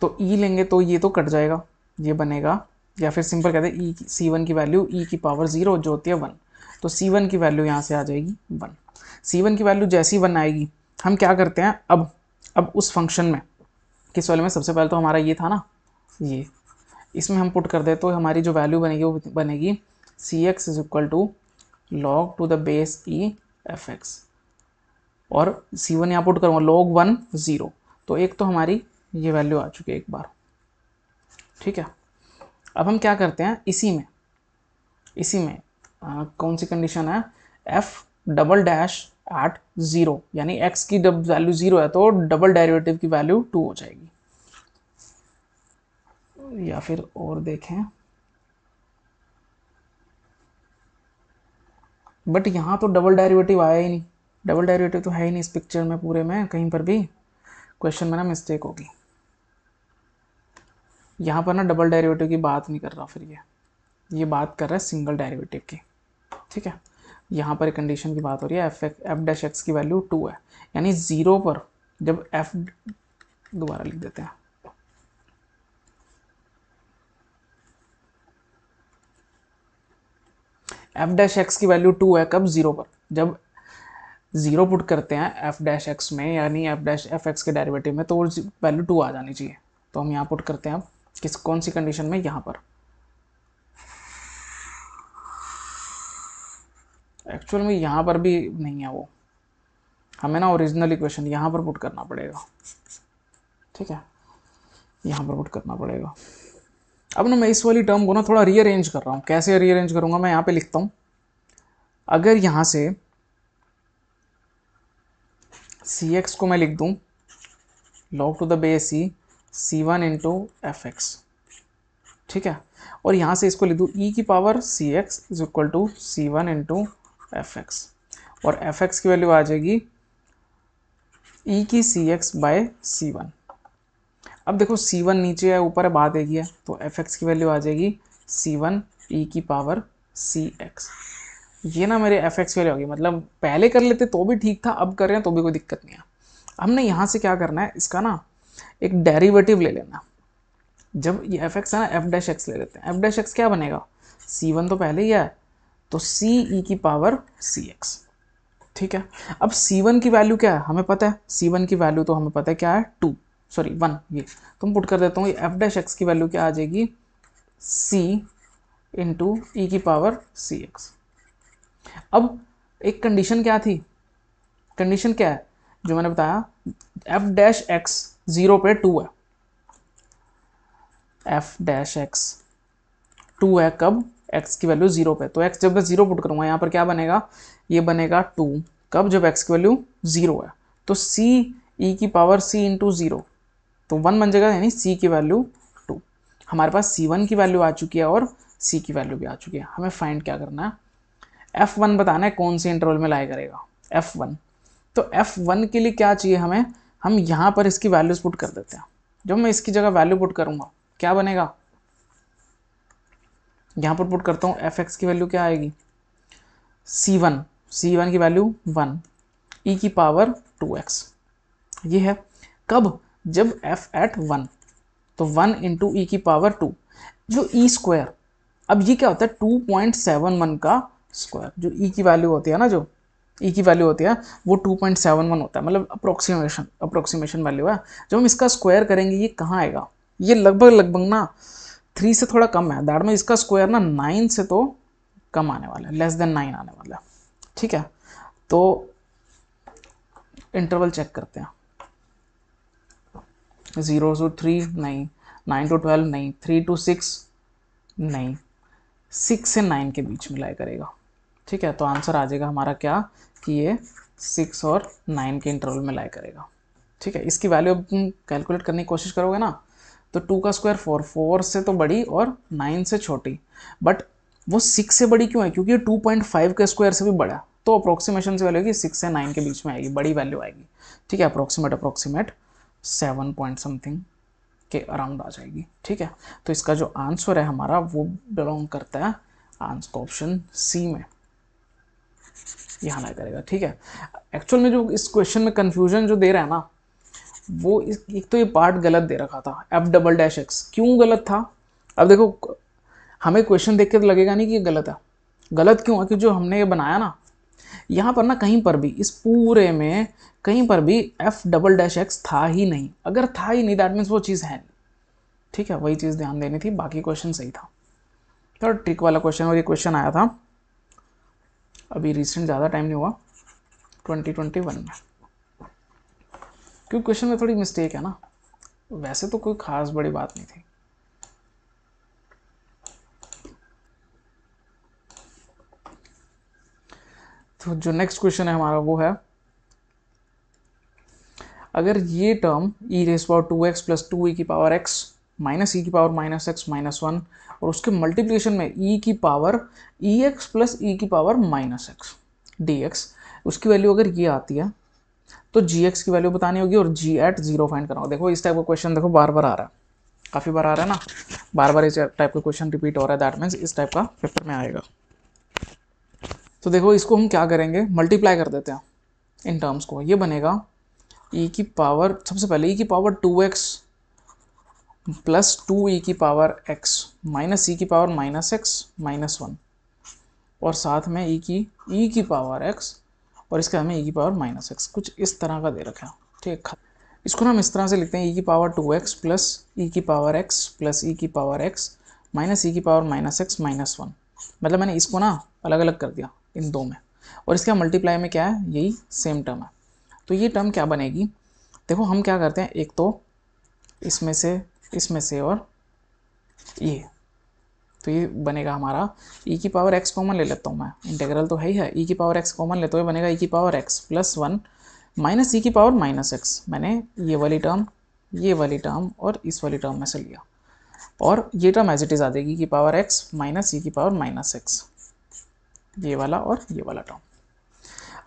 तो e लेंगे तो ये तो कट जाएगा ये बनेगा या फिर सिंपल कहते हैं ई सी वन की वैल्यू ई e की पावर ज़ीरो e जो होती है वन तो सी वन की वैल्यू यहाँ से आ जाएगी वन सी वन की वैल्यू जैसी वन आएगी हम क्या करते हैं अब अब उस फंक्शन में किस वाले में सबसे पहले तो हमारा ये था ना ये इसमें हम पुट कर दे तो हमारी जो वैल्यू बनेगी वो बनेगी c x is equal to log to the base e f x और सी वन यहाँ पुट करूँगा लॉग वन ज़ीरो तो एक तो हमारी ये वैल्यू आ चुकी है एक बार ठीक है अब हम क्या करते हैं इसी में इसी में आ, कौन सी कंडीशन है f double dash at zero यानी एक्स की जब वैल्यू ज़ीरो है तो डबल डेरिवेटिव की वैल्यू टू हो जाएगी या फिर और देखें बट यहाँ तो डबल डेरिवेटिव आया ही नहीं डबल डेरिवेटिव तो है ही नहीं इस पिक्चर में पूरे में कहीं पर भी क्वेश्चन में ना मिस्टेक होगी यहाँ पर ना डबल डेरिवेटिव की बात नहीं कर रहा फिर ये ये बात कर रहा है सिंगल डेरिवेटिव की ठीक है यहाँ पर कंडीशन की बात हो रही है एफ एफ डैश एक्स की वैल्यू टू है यानी ज़ीरो पर जब एफ दोबारा लिख देते हैं एफ डैश एक्स की वैल्यू टू है कब ज़ीरो पर जब ज़ीरो पुट करते हैं एफ डैश एक्स में यानी एफ डैश एफ एक्स के डेरिवेटिव में तो वैल्यू टू आ जानी चाहिए तो हम यहाँ पुट करते हैं अब किस कौन सी कंडीशन में यहाँ पर एक्चुअल में यहाँ पर भी नहीं है वो हमें ना ओरिजिनल इक्वेशन यहाँ पर पुट करना पड़ेगा ठीक है यहाँ पर पुट करना पड़ेगा अब ना मैं इस वाली टर्म को ना थोड़ा रीअरेंज कर रहा हूँ कैसे रीअरेंज करूँगा मैं यहाँ पे लिखता हूँ अगर यहाँ से सी एक्स को मैं लिख दूँ log to the base c c one into f x ठीक है और यहाँ से इसको ले दूँ ई e की power c x is equal to c one into f x और एफ एक्स की वैल्यू आ जाएगी ई e की c x by c one अब देखो सी वन नीचे है ऊपर है बात एक है तो एफ एक्स की वैल्यू आ जाएगी सी वन ई की पावर सी एक्स ये ना मेरे एफ एक्स वैल्यू होगी मतलब पहले कर लेते तो भी ठीक था अब कर रहे हैं तो भी कोई दिक्कत नहीं है हमने यहाँ से क्या करना है इसका ना एक डेरिवेटिव ले लेना जब ये एफ एक्स है ना एफ डैश एक्स ले लेते हैं एफ डैश एक्स क्या बनेगा सी वन तो पहले ही है तो सी ई e की पावर सी एक्स ठीक है अब सी वन की वैल्यू क्या है हमें पता है सी वन की वैल्यू तो हमें पता है क्या है टू सॉरी वन ये तो मैं पुट कर देता हूँ एफ डैश एक्स की वैल्यू क्या आ जाएगी सी इंटू ई की पावर सी एक्स अब एक कंडीशन क्या थी कंडीशन क्या है जो मैंने बताया एफ डैश एक्स जीरो पे टू है एफ डैश एक्स टू है कब एक्स की वैल्यू जीरो पे तो एक्स जब मैं जीरो पुट करूंगा यहां पर क्या बनेगा ये बनेगा टू कब जब एक्स की वैल्यू जीरो है तो सी ई e की पावर सी इंटू जीरो तो वन बन जाएगा यानी सी की वैल्यू टू हमारे पास सी वन की वैल्यू आ चुकी है और सी की वैल्यू भी आ चुकी है हमें फाइंड क्या करना है एफ वन बताना है कौन से इंटरवल में लाया करेगा एफ वन तो एफ वन के लिए क्या चाहिए हमें हम यहाँ पर इसकी वैल्यूज पुट कर देते हैं जब मैं इसकी जगह वैल्यू पुट करूँगा क्या बनेगा यहाँ पर पुट करता हूँ एफ एक्स की वैल्यू क्या आएगी सी वन सी वन की वैल्यू वन ई की पावर टू एक्स ये है कब जब एफ एट वन तो वन इंटू ई की पावर टू जो ई e स्क्वायर अब ये क्या होता है टू पॉइंट सेवन वन का स्क्वायर जो ई e की वैल्यू होती है ना जो ई e की वैल्यू होती है वो 2.71 होता है मतलब अप्रोक्सीमेशन अप्रोक्सीमेशन वैल्यू है जब हम इसका स्क्वायर करेंगे ये कहाँ आएगा ये लगभग लगभग ना थ्री से थोड़ा कम है दैट में इसका स्क्वायर ना नाइन से तो कम आने वाला है लेस देन नाइन आने वाला है ठीक है तो इंटरवल चेक करते हैं ज़ीरो टू थ्री नहीं नाइन टू ट्वेल्व नहीं थ्री टू सिक्स नहीं सिक्स से नाइन के बीच में मिलाया करेगा ठीक है तो आंसर आ जाएगा हमारा क्या कि ये सिक्स और नाइन के इंटरवल में लाई करेगा ठीक है इसकी वैल्यू अब तुम कैलकुलेट करने की कोशिश करोगे ना तो टू का स्क्वायर फोर फोर से तो बड़ी और नाइन से छोटी बट वो सिक्स से बड़ी क्यों है क्योंकि टू पॉइंट फाइव के स्क्वायर से भी बड़ा तो अप्रोक्सीमेशन से वैल्यू होगी सिक्स से नाइन के बीच में आएगी बड़ी वैल्यू आएगी ठीक है approximate approximate seven point something के अराउंड आ जाएगी ठीक है तो इसका जो आंसर है हमारा वो बिलोंग करता है आंसर ऑप्शन सी में यहाँ ना करेगा ठीक है एक्चुअल में जो इस क्वेश्चन में कन्फ्यूजन जो दे रहा है ना वो एक तो ये पार्ट गलत दे रखा था एफ डबल डैश एक्स क्यों गलत था अब देखो हमें क्वेश्चन देख के तो लगेगा नहीं कि ये गलत है गलत क्यों है कि जो हमने ये बनाया ना यहाँ पर ना कहीं पर भी इस पूरे में कहीं पर भी एफ डबल डैश एक्स था ही नहीं अगर था ही नहीं दैट मीन्स वो चीज़ है ठीक है वही चीज़ ध्यान देनी थी बाकी क्वेश्चन सही था थर्ड तो ट्रिक वाला क्वेश्चन और ये क्वेश्चन आया था अभी रिसेंट ज़्यादा टाइम नहीं हुआ 2021 में क्योंकि क्वेश्चन में थोड़ी मिस्टेक है ना वैसे तो कोई ख़ास बड़ी बात नहीं थी तो जो नेक्स्ट क्वेश्चन है हमारा वो है अगर ये term e raise power two x plus two e की पावर एक्स माइनस ई की power minus x minus one और उसके मल्टीप्लिकेशन में ई e की पावर ई एक्स प्लस ई की power minus x d x उसकी वैल्यू अगर ये आती है तो जी एक्स की वैल्यू बतानी होगी और जी एट जीरो फाइंड होगा देखो इस टाइप का क्वेश्चन देखो बार बार आ रहा है काफ़ी बार आ रहा है ना बार बार इस टाइप का क्वेश्चन रिपीट हो रहा है दैट मीन्स इस टाइप का पेपर में आएगा तो देखो इसको हम क्या करेंगे मल्टीप्लाई कर देते हैं इन टर्म्स को ये बनेगा ई e की पावर सबसे पहले ई e की power two x plus two e की पावर एक्स माइनस ई की power minus x minus one और साथ में ई e की ई e की पावर एक्स और इसका हमें ई e की पावर माइनस एक्स कुछ इस तरह का दे रखा है ठीक है इसको हम इस तरह से लिखते हैं ई की पावर टू एक्स प्लस ई की पावर एक्स प्लस ई की पावर एक्स माइनस ई की power minus x minus one मतलब मैंने इसको ना अलग अलग कर दिया इन दो में और इसका मल्टीप्लाई में क्या है यही सेम टर्म है तो ये टर्म क्या बनेगी देखो हम क्या करते हैं एक तो इसमें से इसमें से और ये तो ये बनेगा हमारा e की पावर x कॉमन ले लेता हूँ मैं इंटेग्रल तो है ही है e की पावर x कॉमन लेते हुए बनेगा e की power x plus one minus ई की पावर माइनस एक्स मैंने ये वाली टर्म ये वाली टर्म और इस वाली टर्म में से लिया और ये टर्म एज इट इज़ आ जाएगी e की पावर एक्स माइनस ई की पावर माइनस एक्स ये वाला और ये वाला टर्म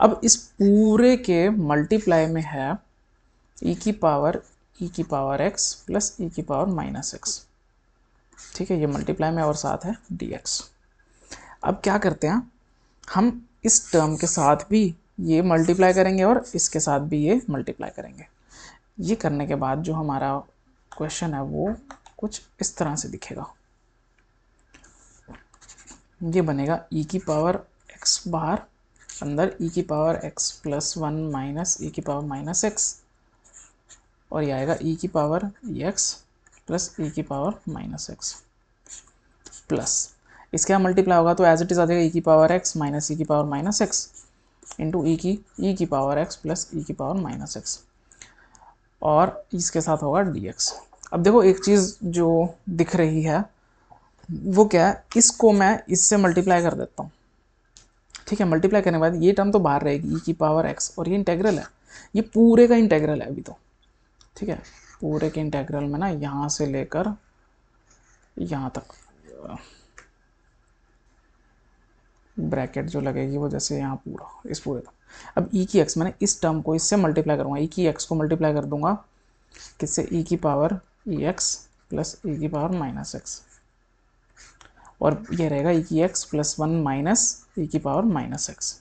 अब इस पूरे के मल्टीप्लाई में है ई e की पावर ई e की पावर एक्स प्लस ई की पावर माइनस एक्स ठीक है ये मल्टीप्लाई में और साथ है डी एक्स अब क्या करते हैं हम इस टर्म के साथ भी ये मल्टीप्लाई करेंगे और इसके साथ भी ये मल्टीप्लाई करेंगे ये करने के बाद जो हमारा क्वेश्चन है वो कुछ इस तरह से दिखेगा ये बनेगा ई e की पावर एक्स बाहर अंदर ई e की power x plus one minus ई की पावर माइनस एक्स और ये आएगा ई e की पावर एक्स प्लस ई की पावर माइनस एक्स प्लस इसके यहाँ मल्टीप्लाई होगा तो एज इट इज़ आ जाएगा ई e की पावर एक्स माइनस ई की पावर माइनस एक्स इंटू ई की ई e की पावर एक्स प्लस ई की पावर माइनस एक्स और इसके साथ होगा डी एक्स अब देखो एक चीज़ जो दिख रही है वो क्या है इसको मैं इससे मल्टीप्लाई कर देता हूँ ठीक है मल्टीप्लाई करने के बाद ये टर्म तो बाहर रहेगी ई e की पावर एक्स और ये इंटेग्रल है ये पूरे का इंटेग्रल है अभी तो ठीक है पूरे के इंटेग्रल में ना यहाँ से लेकर यहाँ तक ब्रैकेट जो लगेगी वो जैसे यहाँ पूरा इस पूरे तक अब ई e की एक्स मैंने इस टर्म को इससे मल्टीप्लाई करूँगा e की एक्स को मल्टीप्लाई कर दूंगा किससे ई e की पावर ई एक्स प्लस ई की पावर माइनस एक्स और ये रहेगा e की एक्स प्लस वन माइनस ई की पावर माइनस एक्स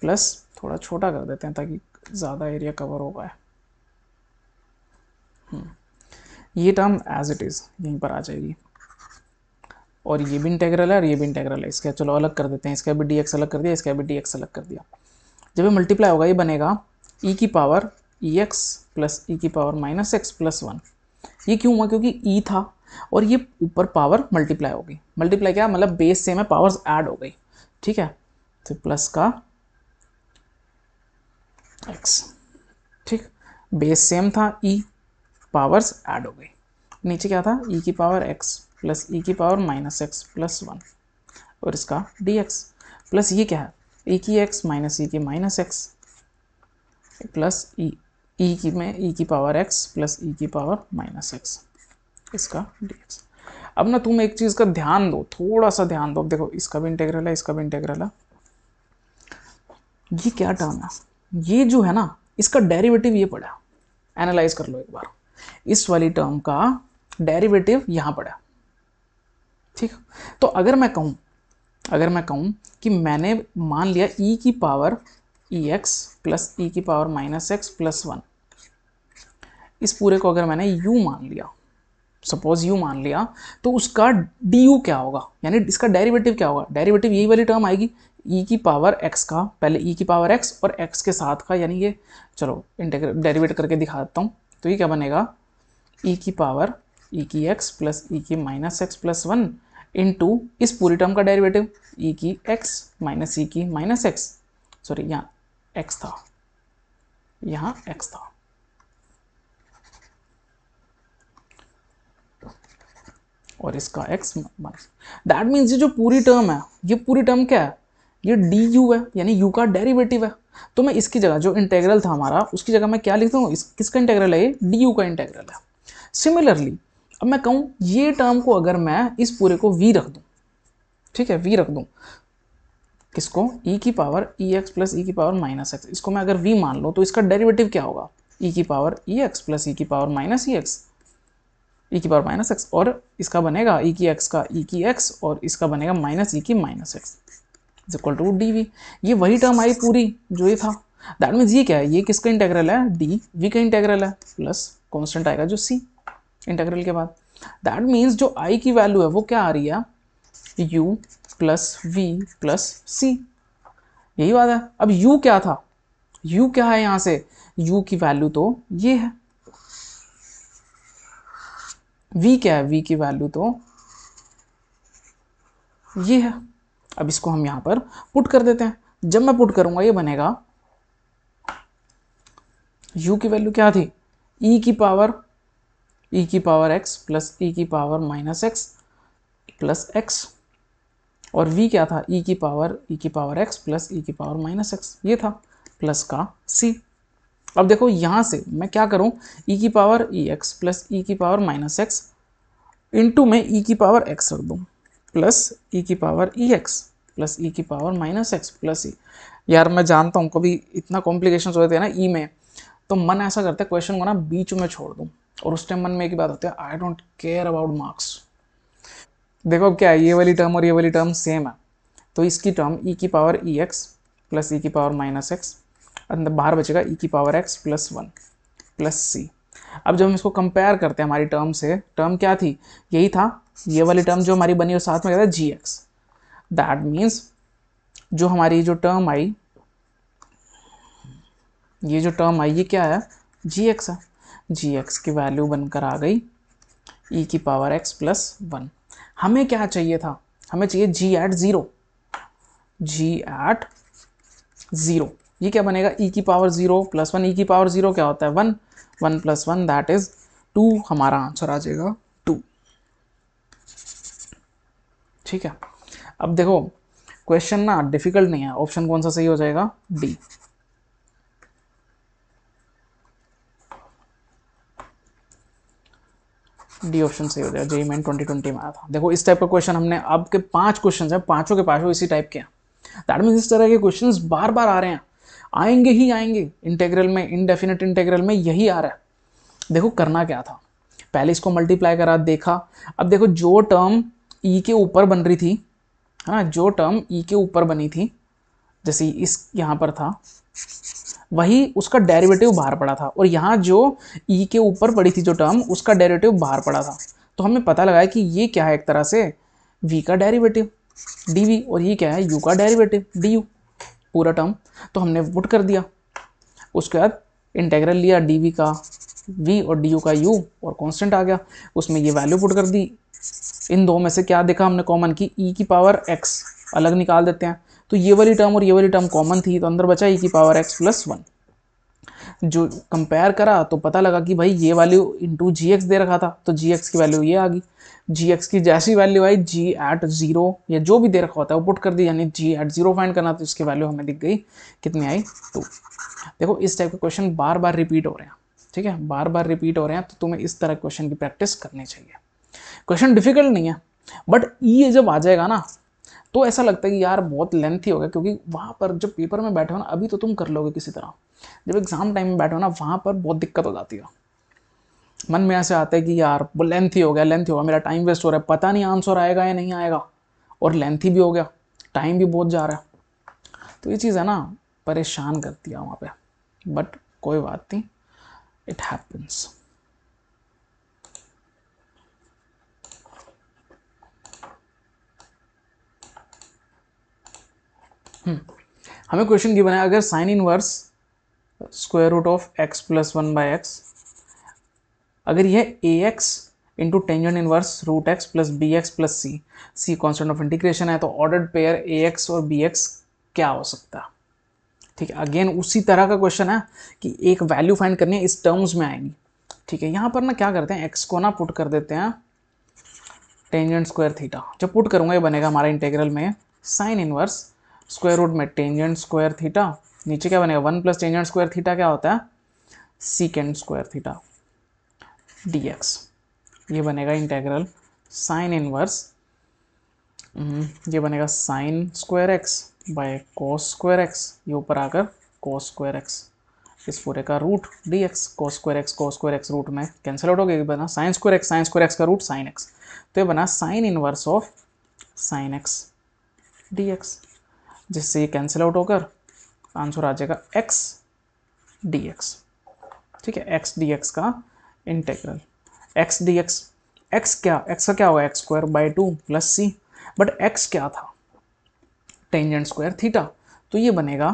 प्लस थोड़ा छोटा कर देते हैं ताकि ज़्यादा एरिया कवर हो पाए ये टर्म एज इट इज़ यहीं पर आ जाएगी और ये भी इंटेग्रल है और ये भी इंटेग्रल है इसका चलो अलग कर देते हैं इसका भी डी एक्स अलग कर दिया इसका भी डी एक्स अलग कर दिया जब ये मल्टीप्लाई होगा ये बनेगा ई e की पावर ई एक्स प्लस ई की power minus x plus one ये क्यों हुआ क्योंकि ई e था और ये ऊपर पावर मल्टीप्लाई होगी मल्टीप्लाई क्या मतलब बेस सेम है पावर्स ऐड हो गई ठीक है तो प्लस का एक्स ठीक बेस सेम था ई e, पावर्स ऐड हो गई नीचे क्या था ई e की पावर एक्स प्लस ई की power minus x plus one और इसका डी एक्स प्लस ये क्या है ई e की एक्स माइनस ई की minus x plus e e की में ई e की पावर एक्स प्लस ई की पावर माइनस एक्स इसका डी एक्स अब ना तुम एक चीज़ का ध्यान दो थोड़ा सा ध्यान दो अब देखो इसका भी इंटेग्रल है इसका भी इंटेग्रल है ये क्या टर्म है ये जो है ना इसका डेरिवेटिव ये पड़ा एनालाइज कर लो एक बार इस वाली टर्म का डेरिवेटिव यहां पड़ा ठीक तो अगर मैं कहूं अगर मैं कहूं कि मैंने मान लिया e की पावर ई एक्स प्लस ई की power minus x plus one इस पूरे को अगर मैंने u मान लिया सपोज u मान लिया तो उसका du क्या होगा यानी इसका डेरिवेटिव क्या होगा डेरिवेटिव यही वाली टर्म आएगी e की पावर x का पहले e की पावर x और x के साथ का यानी ये चलो इंटेग्रेट डेरिवेट करके दिखा देता हूँ तो ये क्या बनेगा ई e की पावर ई की एक्स प्लस ई की minus x plus one into इस पूरी टर्म का डेरिवेटिव e की x माइनस ई e की माइनस एक्स सॉरी यहाँ एक्स था यहाँ एक्स था और इसका एक्स दैट मीन्स ये जो पूरी टर्म है ये पूरी टर्म क्या है ये डी यू है यानी यू का डेरिवेटिव है तो मैं इसकी जगह जो इंटेग्रल था हमारा उसकी जगह मैं क्या लिख दूँ इस किसका इंटेग्रल है ये डी का इंटेग्रल है सिमिलरली अब मैं कहूँ ये टर्म को अगर मैं इस पूरे को वी रख दूँ ठीक है वी रख दूँ किसको e की पावर ई एक्स प्लस ई की पावर माइनस एक्स इसको मैं अगर v मान लो तो इसका डेरिवेटिव क्या होगा e की पावर ई एक्स प्लस ई की power minus e x e की पावर माइनस एक्स और इसका बनेगा e की x का e की x और इसका बनेगा माइनस ई e की minus x is equal to d v ये वही टर्म आई पूरी जो ये था दैट मीन्स ये क्या है ये किसका इंटेग्रल है डी वी का इंटेग्रल है प्लस कॉन्स्टेंट आएगा जो सी इंटेग्रल के बाद दैट मीन्स जो आई की वैल्यू है वो क्या आ रही है u plus v plus c यही बात है अब यू क्या था यू क्या है यहाँ से यू की वैल्यू तो ये है वी क्या है वी की वैल्यू तो ये है अब इसको हम यहां पर पुट कर देते हैं जब मैं पुट करूंगा ये बनेगा u की वैल्यू क्या थी e की पावर e की पावर x प्लस e की power minus x plus x और v क्या था e की पावर e की पावर x प्लस e की पावर माइनस एक्स ये था प्लस का c अब देखो यहां से मैं क्या करूं e की पावर ई एक्स प्लस ई की पावर माइनस एक्स इंटू में ई की पावर एक्स रख दू प्लस ई की power e x plus e e की power minus x plus e यार मैं जानता हूँ कभी इतना कॉम्प्लिकेशन हो जाते हैं ना ई e में तो मन ऐसा करता है क्वेश्चन को ना बीच में छोड़ दूँ और उस टाइम मन में एक बात होती है I don't care about marks देखो अब क्या है ये वाली टर्म और ये वाली टर्म सेम है तो इसकी टर्म ई e की पावर ई एक्स प्लस ई की पावर माइनस एक्स अंदर बाहर बचेगा ई की power x plus one plus c अब जब हम इसको कंपेयर करते हैं हमारी टर्म से टर्म क्या थी यही था ये वाली टर्म जो हमारी बनी और साथ में कहता है जी एक्स दैट मीन्स जो हमारी जो टर्म आई ये जो टर्म आई ये क्या है जी एक्स है जी एक्स की वैल्यू बनकर आ गई ई e की पावर एक्स प्लस वन हमें क्या चाहिए था हमें चाहिए g at zero g at zero ये क्या बनेगा ई e की power zero plus one e की पावर ज़ीरो क्या होता है one one plus one that is two हमारा आंसर आ जाएगा टू ठीक है अब देखो क्वेश्चन ना डिफिकल्ट नहीं है ऑप्शन कौन सा सही हो जाएगा डी डी ऑप्शन सही हो जाएगा जेई मैन ट्वेंटी ट्वेंटी में आया था देखो इस टाइप का क्वेश्चन हमने अब के पांच क्वेश्चन है पांचों के पांचों इसी टाइप के हैं दैट मीन इस तरह के क्वेश्चन बार बार आ रहे हैं आएंगे ही आएंगे इंटेग्रल में इनडेफिनेट इंटेग्रल में यही आ रहा है देखो करना क्या था पहले इसको मल्टीप्लाई करा देखा अब देखो जो टर्म ई e के ऊपर बन रही थी है ना जो टर्म ई e के ऊपर बनी थी जैसे इस यहाँ पर था वही उसका डेरिवेटिव बाहर पड़ा था और यहाँ जो ई e के ऊपर पड़ी थी जो टर्म उसका डेरिवेटिव बाहर पड़ा था तो हमें पता लगा कि ये क्या है एक तरह से वी का डेरिवेटिव डी वी और ये e क्या है यू का डेरिवेटिव डी यू पूरा टर्म तो हमने पुट कर दिया उसके बाद इंटेग्रल लिया डी वी का वी और डी यू का यू और कांस्टेंट आ गया उसमें ये वैल्यू पुट कर दी इन दो में से क्या देखा हमने कॉमन की ई e की पावर एक्स अलग निकाल देते हैं तो ये वाली टर्म और ये वाली टर्म कॉमन थी तो अंदर बचा ई e की पावर एक्स प्लस वन जो कंपेयर करा तो पता लगा कि भाई ये वैल्यू इंटू जी एक्स दे रखा था तो जी एक्स की वैल्यू ये आ गई जी एक्स की जैसी वैल्यू आई जी एट जीरो या जो भी दे रखा होता है वो पुट कर दी यानी जी एट जीरो फाइंड करना तो इसकी वैल्यू हमें दिख गई कितनी आई टू देखो इस टाइप के क्वेश्चन बार बार रिपीट हो रहे हैं ठीक है बार बार रिपीट हो रहे हैं तो तुम्हें इस तरह क्वेश्चन की प्रैक्टिस करनी चाहिए क्वेश्चन डिफिकल्ट नहीं है बट ये e जब आ जाएगा ना तो ऐसा लगता है कि यार बहुत लेंथी होगा क्योंकि वहाँ पर जब पेपर में बैठे हो ना अभी तो तुम कर लोगे किसी तरह जब एग्ज़ाम टाइम में बैठे हो ना वहाँ पर बहुत दिक्कत हो जाती है मन में ऐसे आता है कि यार वो लेंथी हो गया लेंथी होगा मेरा टाइम वेस्ट हो रहा है पता नहीं आंसर आएगा या नहीं आएगा और लेंथी भी हो गया टाइम भी बहुत जा रहा है तो ये चीज़ है ना परेशान करती है वहाँ पर बट कोई बात नहीं इट हैपन्स हमें क्वेश्चन गिवन है अगर sine inverse square root of x plus one by x अगर यह a x into tangent inverse root x plus b x plus c c constant of integration है तो ऑर्डर्ड पेयर ए एक्स और बी एक्स क्या हो सकता है ठीक है अगेन उसी तरह का क्वेश्चन है कि एक वैल्यू फाइंड करनी है इस टर्म्स में आएगी ठीक है यहाँ पर ना क्या करते हैं एक्स को ना पुट कर देते हैं टेंजेंट स्क्वायर थीटा जब पुट करूँगा ये बनेगा हमारा इंटेग्रल में साइन इनवर्स स्क्वायर रूट में टेंजेंट स्क्वायर थीटा नीचे क्या बनेगा one plus tangent square theta क्या होता है secant square theta d x ये बनेगा इंटेग्रल साइन इनवर्स हम्म, ये बनेगा sine square x by cos square x ये ऊपर आकर कोस स्क्वायर एक्स इस पूरे का root d x cos square x cos square x root में कैंसिल आउट हो गया बना sine square x sine square x का रूट साइन एक्स तो ये बना sine inverse of sine x d x जिससे ये कैंसिल आउट होकर आंसर आ जाएगा एक्स डी एक्स ठीक है एक्स डी एक्स का integral x d x x क्या एक्स का क्या होगा x square by two plus c but x क्या था टेंजेंट स्क्वायर थीटा तो ये बनेगा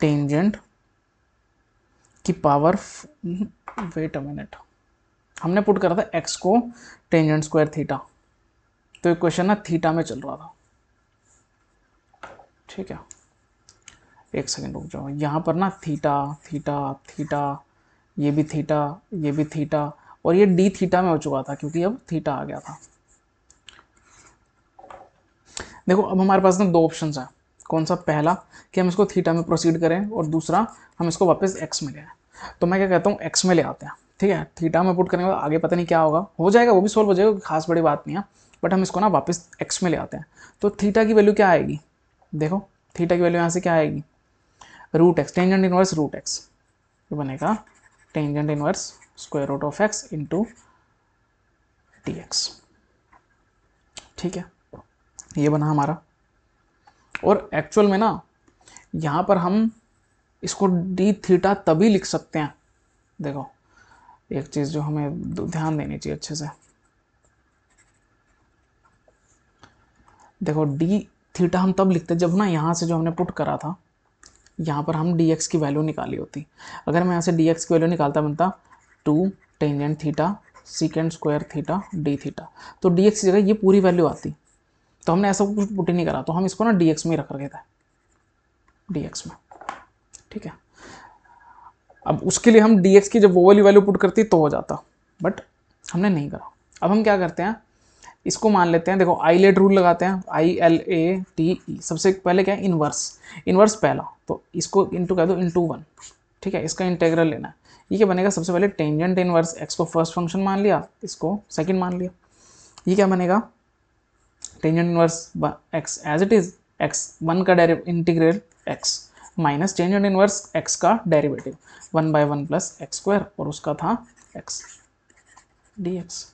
टेंजेंट की पावर वेट अ मिनट हमने पुट करा था एक्स को टेंजेंट स्क्वायर थीटा तो ये क्वेश्चन ना थीटा में चल रहा था ठीक है एक सेकेंड रुक जाओ यहाँ पर ना थीटा थीटा थीटा ये भी थीटा ये भी थीटा और ये डी थीटा में हो चुका था क्योंकि अब थीटा आ गया था देखो अब हमारे पास ना दो ऑप्शन है कौन सा पहला कि हम इसको थीटा में प्रोसीड करें और दूसरा हम इसको वापस एक्स में ले आए तो मैं क्या कहता हूँ एक्स में ले आते हैं ठीक है थीटा में पुट करने बाद आगे पता नहीं क्या होगा हो जाएगा वो भी सॉल्व हो जाएगा खास बड़ी बात नहीं है बट हम इसको ना वापस एक्स में ले आते हैं तो थीटा की वैल्यू क्या आएगी देखो थीटा की वैल्यू यहाँ से क्या आएगी root x tangent inverse root x ये बनेगा tangent inverse square root of x into t x ठीक है ये बना हमारा और एक्चुअल में ना यहाँ पर हम इसको डी थीटा तभी लिख सकते हैं देखो एक चीज़ जो हमें ध्यान देनी चाहिए अच्छे से देखो डी थीटा हम तब लिखते जब ना यहाँ से जो हमने पुट करा था यहाँ पर हम डी की वैल्यू निकाली होती अगर मैं यहाँ से डी की वैल्यू निकालता बनता two tangent theta secant square theta d theta तो डी की जगह ये पूरी वैल्यू आती तो हमने ऐसा कुछ पुट ही नहीं करा तो हम इसको ना डी में ही रख रखे थे डी में ठीक है अब उसके लिए हम डी की जब वो वाली वैल्यू पुट करती तो हो जाता बट हमने नहीं करा अब हम क्या करते हैं इसको मान लेते हैं देखो आई लेट रूल लगाते हैं I L A T E सबसे पहले क्या है इनवर्स इनवर्स पहला तो इसको इंटू कह दो इंटू वन ठीक है इसका इंटेग्रल लेना है ये क्या बनेगा सबसे पहले टेंजेंट इनवर्स एक्स को फर्स्ट फंक्शन मान लिया इसको सेकेंड मान लिया ये क्या बनेगा tangent inverse x as it is x one का डायरे integral x minus change and inverse x का derivative one by one plus x square और उसका था एक्स डी एक्स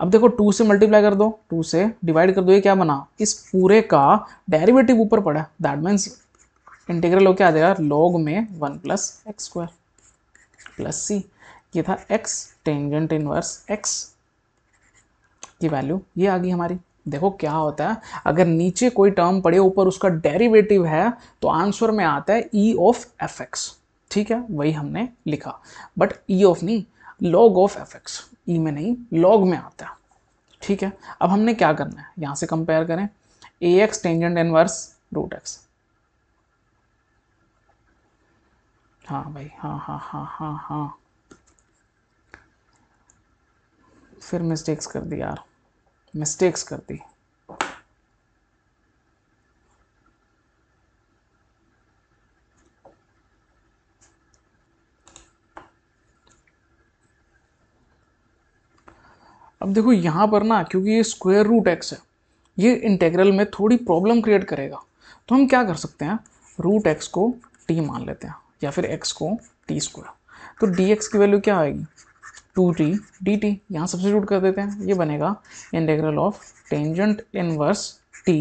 अब देखो टू से मल्टीप्लाई कर दो टू से डिवाइड कर दो ये क्या बना इस पूरे का डेरिवेटिव ऊपर पड़ा दैट मीन्स इंटीग्रल हो क्या आ जाएगा लॉग में one plus x square plus c ये था एक्स टेंजेंट इनवर्स एक्स की वैल्यू ये आ गई हमारी देखो क्या होता है अगर नीचे कोई टर्म पड़े ऊपर उसका डेरिवेटिव है तो आंसर में आता है ई ऑफ एफ एक्स ठीक है वही हमने लिखा बट ई ऑफ नहीं log of f x e e में नहीं लॉग में आता है ठीक है अब हमने क्या करना है यहाँ से कंपेयर करें a x tangent inverse root x हाँ भाई हाँ हाँ हाँ हाँ हाँ फिर मिस्टेक्स कर दी यार मिस्टेक्स कर दी अब देखो यहाँ पर ना क्योंकि ये स्क्वायर रूट एक्स है ये इंटेग्रल में थोड़ी प्रॉब्लम क्रिएट करेगा तो हम क्या कर सकते हैं रूट एक्स को टी मान लेते हैं या फिर एक्स को टी स्क्वायर तो डी एक्स की वैल्यू क्या आएगी टू टी डी टी यहाँ रूट कर देते हैं ये बनेगा integral of tangent inverse t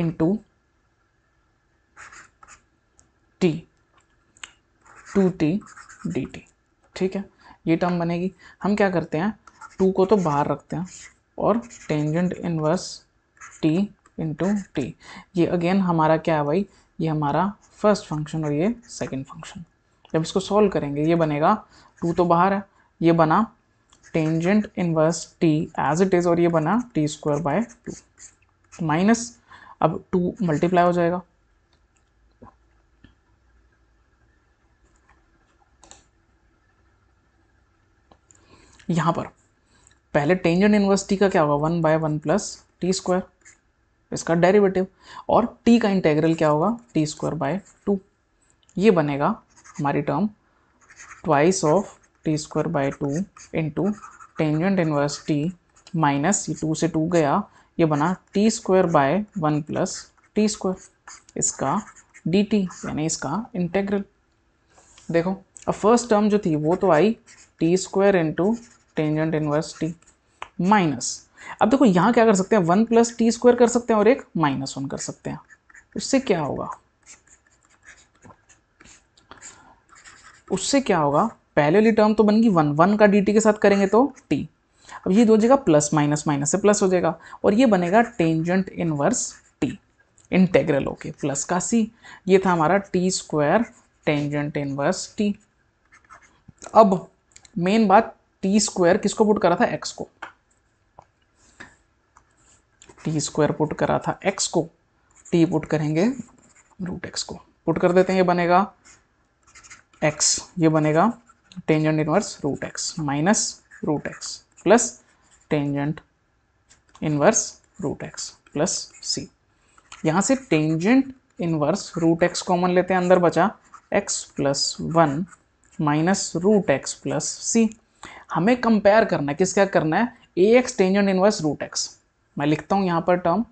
in two t two t d t ठीक है ये टर्म बनेगी हम क्या करते हैं टू को तो बाहर रखते हैं और tangent inverse t into t ये अगेन हमारा क्या है भाई ये हमारा फर्स्ट फंक्शन और ये सेकेंड फंक्शन जब इसको सॉल्व करेंगे ये बनेगा टू तो बाहर है ये बना tangent inverse t as it is और ये बना t square by two minus अब टू मल्टीप्लाई हो जाएगा यहाँ पर पहले टेंजेंट इनवर्स टी का क्या होगा one by one plus t square इसका डेरिवेटिव और टी का इंटेग्रल क्या होगा टी स्क्वायर बाय टू ये बनेगा हमारी term twice of t square by two into tangent inverse t minus ये टू से टू गया ये बना t square by one plus t square इसका डी टी यानी इसका इंटेग्रल देखो अब फर्स्ट टर्म जो थी वो तो आई t square into tangent inverse t minus अब देखो यहाँ क्या कर सकते हैं वन प्लस टी स्क्वायर कर सकते हैं और एक माइनस वन कर सकते हैं उससे क्या होगा उससे क्या होगा पहले वाली टर्म तो बन वन वन का डी के साथ करेंगे तो टी अब ये दो जगह प्लस माइनस माइनस से प्लस हो जाएगा और ये बनेगा tangent inverse T integral okay plus का सी ये था हमारा T square tangent inverse T अब मेन बात टी स्क्वायर किसको पुट करा था एक्स को टी स्क्वायर पुट करा था एक्स को टी पुट करेंगे रूट एक्स को पुट कर देते हैं ये बनेगा एक्स ये बनेगा tangent inverse root x minus root x plus tangent inverse root x plus c यहाँ से tangent inverse root x common लेते हैं अंदर बचा x plus one minus root x plus c हमें कंपेयर करना है किसका करना है a x tangent inverse root x मैं लिखता हूं यहां पर term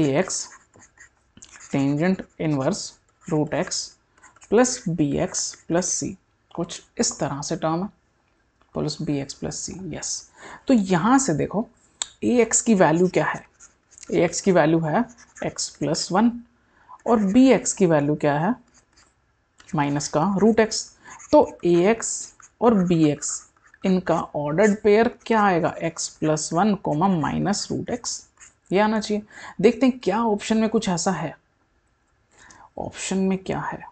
a x tangent inverse root x plus b x plus c कुछ इस तरह से टर्म है plus b x plus c yes तो यहां से देखो ए एक्स की वैल्यू क्या है ए एक्स की वैल्यू है एक्स प्लस वन और बी एक्स की वैल्यू क्या है माइनस का रूट एक्स तो ए एक्स और बी एक्स इनका ऑर्डर्ड पेयर क्या आएगा x plus one comma minus root x ये आना चाहिए देखते हैं क्या ऑप्शन में कुछ ऐसा है ऑप्शन में क्या है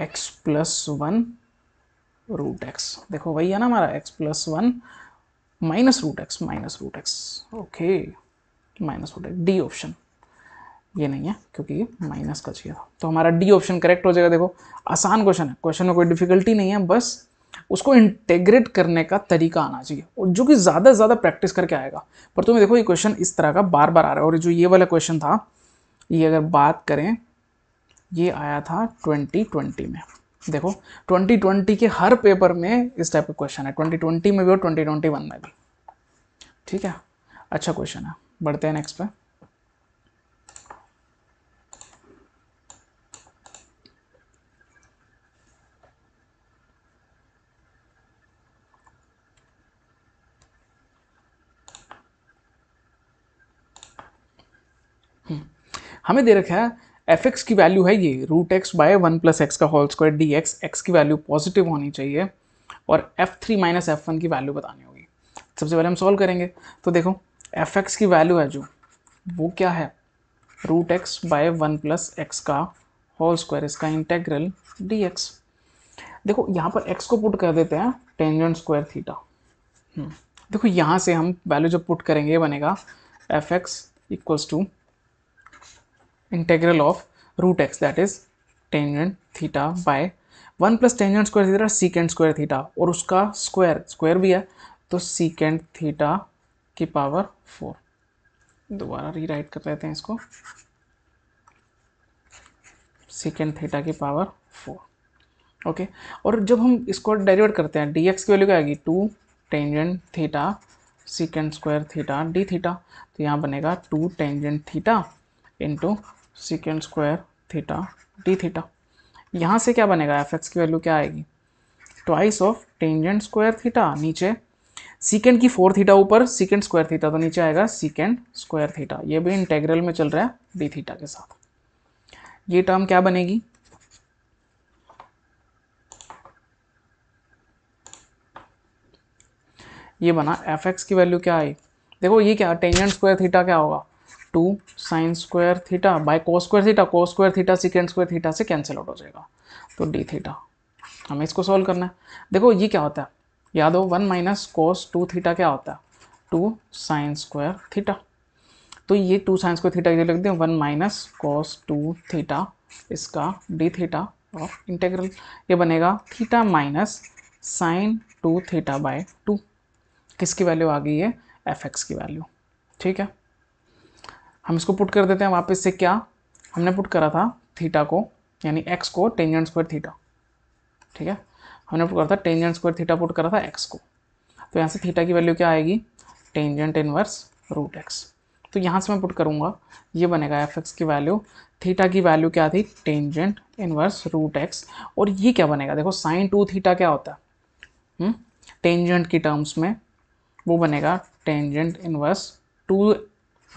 x plus one root x देखो वही है ना हमारा x plus one minus root x minus root x okay minus root x d option ये नहीं है क्योंकि ये माइनस का चाहिए था तो हमारा डी ऑप्शन करेक्ट हो जाएगा देखो आसान क्वेश्चन है क्वेश्चन में कोई डिफिकल्टी नहीं है बस उसको इंटेग्रेट करने का तरीका आना चाहिए और जो कि ज़्यादा से ज़्यादा प्रैक्टिस करके आएगा पर तुम्हें देखो ये क्वेश्चन इस तरह का बार बार आ रहा है और जो ये वाला क्वेश्चन था ये अगर बात करें ये आया था ट्वेंटी में देखो ट्वेंटी के हर पेपर में इस टाइप का क्वेश्चन है ट्वेंटी में भी और वन में भी ठीक है अच्छा क्वेश्चन है बढ़ते हैं नेक्स्ट पर हमें दे रखा है एफ एक्स की वैल्यू है ये root x by one plus x का whole square d x x की वैल्यू पॉजिटिव होनी चाहिए और f three minus f one की वैल्यू बतानी होगी सबसे पहले हम सॉल्व करेंगे तो देखो एफ एक्स की वैल्यू है जो वो क्या है root x by one plus x का होल स्क्वायर इसका इंटेग्रल डी एक्स देखो यहाँ पर एक्स को पुट कर देते हैं टेंजेंट स्क्वायर थीटा देखो यहाँ से हम वैल्यू जब पुट करेंगे ये बनेगा f x equals to integral of root x that is tangent theta by one plus tangent square theta secant square theta और उसका स्क्वायर स्क्वायर भी है तो सीकेंड थीटा की पावर फोर दोबारा rewrite कर लेते हैं इसको secant थीटा की पावर फोर ओके और जब हम इसको डेरिवेट करते हैं डी एक्स की वैल्यू क्या आएगी two tangent theta secant square theta d theta तो यहाँ बनेगा two tangent theta into secant square theta d theta यहाँ से क्या बनेगा एफ एक्स की वैल्यू क्या आएगी twice of tangent square theta नीचे सिकेंड की फोर थीटा ऊपर सिकेंड स्क्वायर थीटा तो नीचे आएगा सिकेंड स्क्वायर थीटा ये भी इंटेग्रल में चल रहा है डी थीटा के साथ ये टर्म क्या बनेगी ये बना एफ एक्स की वैल्यू क्या आई देखो ये क्या टेंजेंट स्क्वायर थीटा क्या होगा two sine square theta by को square theta cos square theta secant square theta से कैंसिल आउट हो जाएगा तो डी थीटा हमें इसको सॉल्व करना है देखो ये क्या होता है याद हो one minus cos two theta क्या होता है टू साइन स्क्वायर थीटा तो ये टू साइंस स्क्वायर थीटा इधर लिख दें one minus cos two theta इसका डी थीटा और इंटेग्रल ये बनेगा theta minus sine two theta by two किसकी वैल्यू आ गई है एफ एक्स की वैल्यू ठीक है हम इसको पुट कर देते हैं वापस से क्या हमने पुट करा था थीटा को यानी एक्स को टेंजेंट स्क्वायर थीटा ठीक है हमने पुट करा था टेंजेंट स्क्वायर थीटा पुट करा था एक्स को तो यहाँ से थीटा की वैल्यू क्या आएगी टेंजेंट इनवर्स रूट एक्स तो यहाँ से मैं पुट करूँगा ये बनेगा एफ एक्स की वैल्यू थीटा की वैल्यू क्या थी टेंजेंट इनवर्स रूट एक्स और ये क्या बनेगा देखो साइन टू थीटा क्या होता है टेंजेंट हम्म? की टर्म्स में वो बनेगा tangent inverse two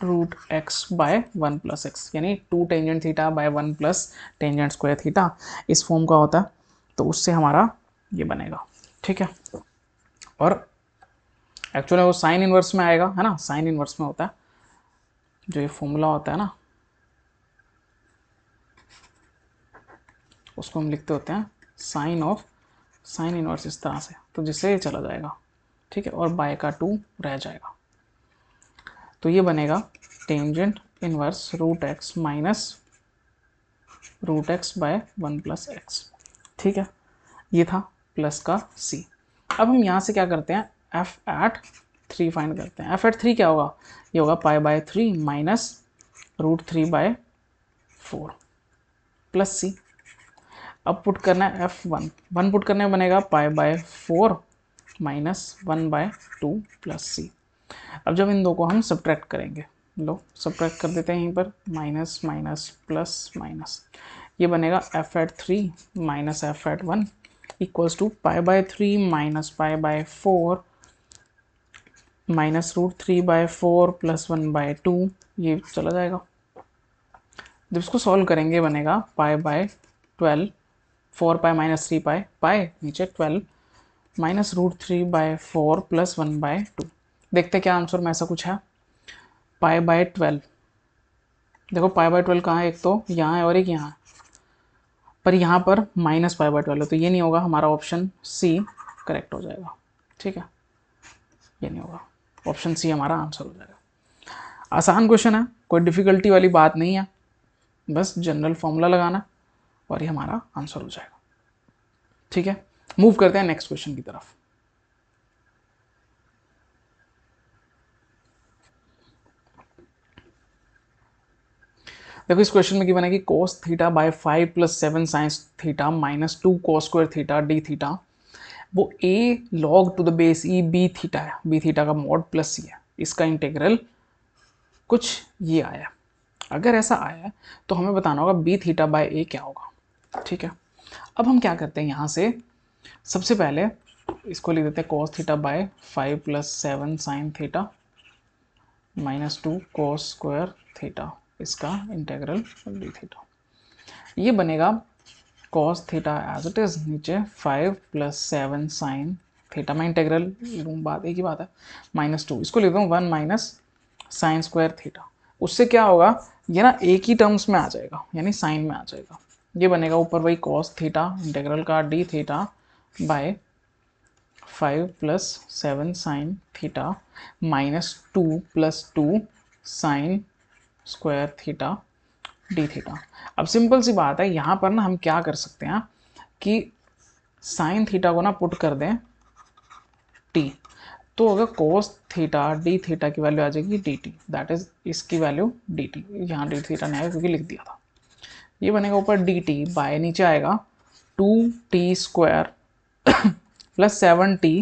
root x by one plus x यानी two tangent theta by one plus tangent square theta इस फॉर्म का होता है तो उससे हमारा ये बनेगा ठीक है और एक्चुअली वो साइन इनवर्स में आएगा है ना साइन इनवर्स में होता है जो ये फॉर्मूला होता है ना उसको हम लिखते होते हैं साइन ऑफ साइन इनवर्स इस तरह से तो जिससे ये चला जाएगा ठीक है और बाय का टू रह जाएगा तो ये बनेगा tangent inverse root x minus root x by one plus x ठीक है ये था प्लस का सी अब हम यहाँ से क्या करते हैं एफ एट थ्री फाइंड करते हैं एफ एट थ्री क्या होगा ये होगा pi by three minus root three by four plus c अब पुट करना है एफ वन वन पुट करने में बनेगा pi by four minus one by two plus c अब जब इन दो को हम सब्ट्रैक्ट करेंगे लो सब्ट्रैक्ट कर देते हैं यहीं पर माइनस माइनस प्लस माइनस ये बनेगा f at three minus f at one equals two pi by three minus pi by four minus root three by four plus one by two ये चला जाएगा जब इसको सॉल्व करेंगे बनेगा pi by twelve four pi minus three pi pi नीचे twelve minus root three by four plus one by two देखते क्या आंसर में ऐसा कुछ है पाई बाय ट्वेल्व देखो पाई बाय ट्वेल्व कहाँ है एक तो यहाँ है और एक यहाँ है पर यहाँ पर माइनस पाई बाय ट्वेल्व है तो ये नहीं होगा हमारा ऑप्शन सी करेक्ट हो जाएगा ठीक है ये नहीं होगा ऑप्शन सी हमारा आंसर हो जाएगा आसान क्वेश्चन है कोई डिफ़िकल्टी वाली बात नहीं है बस जनरल फॉर्मूला लगाना और ये हमारा आंसर हो जाएगा ठीक है मूव करते हैं नेक्स्ट क्वेश्चन की तरफ देखो इस क्वेश्चन में कि बना कि cos theta by five plus seven sine theta minus two cos square theta d theta वो a log to the base e b theta है बी थीटा का मॉड प्लस सी है इसका इंटेग्रल कुछ ये आया अगर ऐसा आया तो हमें बताना होगा बी थीटा बाय ए क्या होगा ठीक है अब हम क्या करते हैं यहाँ से सबसे पहले इसको लिख देते हैं cos theta by five plus seven sine theta minus two cos square theta इसका इंटेग्रल डी थीटा ये बनेगा cos theta as it is नीचे five plus seven sine theta में इंटेग्रल लूँ बात एक ही बात है माइनस टू इसको लिख दूँ one minus sine square theta उससे क्या होगा ये ना एक ही टर्म्स में आ जाएगा यानी साइन में आ जाएगा ये बनेगा ऊपर वही कॉस थीटा इंटेग्रल का d theta by five plus seven sine theta minus two plus two sine square theta d theta अब सिंपल सी बात है यहाँ पर ना हम क्या कर सकते हैं कि साइन थीटा को ना पुट कर दें टी तो अगर कोस थीटा डी थीटा की वैल्यू आ जाएगी डी टी दैट इज इसकी वैल्यू डी टी यहाँ डी थीटा नहीं आएगा क्योंकि लिख दिया था ये बनेगा ऊपर डी टी बाय नीचे आएगा two t square plus seven t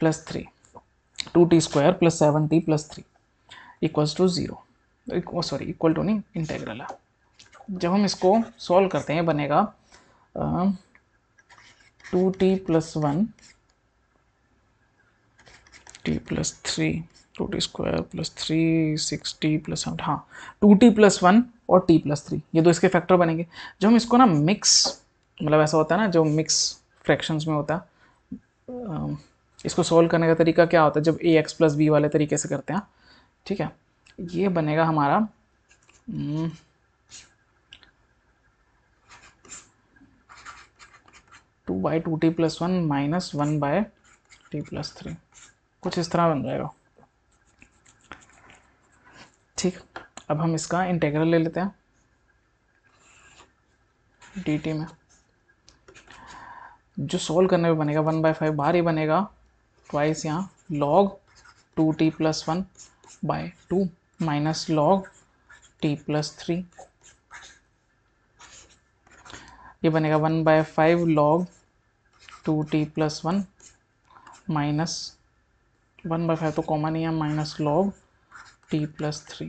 plus three two t square plus seven t plus three equals two zero sorry equal to नहीं इंटेग्रल है जब हम इसको सॉल्व करते हैं बनेगा two T plus one t plus three two t square plus three six t plus हाँ टू टी प्लस वन और टी प्लस थ्री ये दो इसके फैक्टर बनेंगे जब हम इसको ना मिक्स मतलब ऐसा होता है ना जो मिक्स फ्रैक्शंस में होता है इसको सॉल्व करने का तरीका क्या होता है जब ए एक्स प्लस बी वाले तरीके से करते हैं ठीक है ये बनेगा हमारा two by two T plus one minus one by T plus three कुछ इस तरह बन जाएगा ठीक अब हम इसका इंटेग्रल ले लेते हैं डी टी में जो सोल्व करने में बनेगा वन बाय फाइव बाहर ही बनेगा ट्वाइस यहाँ log two T plus one by two minus log t plus three ये बनेगा one by five log two T plus one minus one by five तो कॉमन ही है minus log T plus three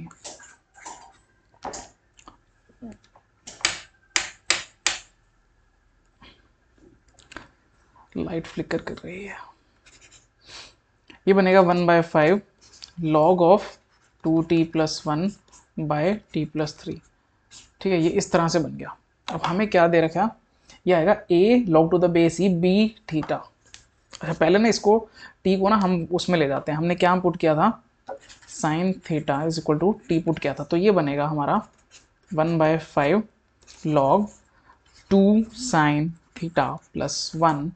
light flicker कर रही है ये बनेगा one by five log of two T plus one by T plus three ठीक है ये इस तरह से बन गया अब हमें क्या दे रखा ये आएगा a log to the base e b theta अच्छा पहले ना इसको टी को ना हम उसमें ले जाते हैं हमने क्या पुट किया था sine theta is equal to t put किया था तो ये बनेगा हमारा one by five log two sine theta plus one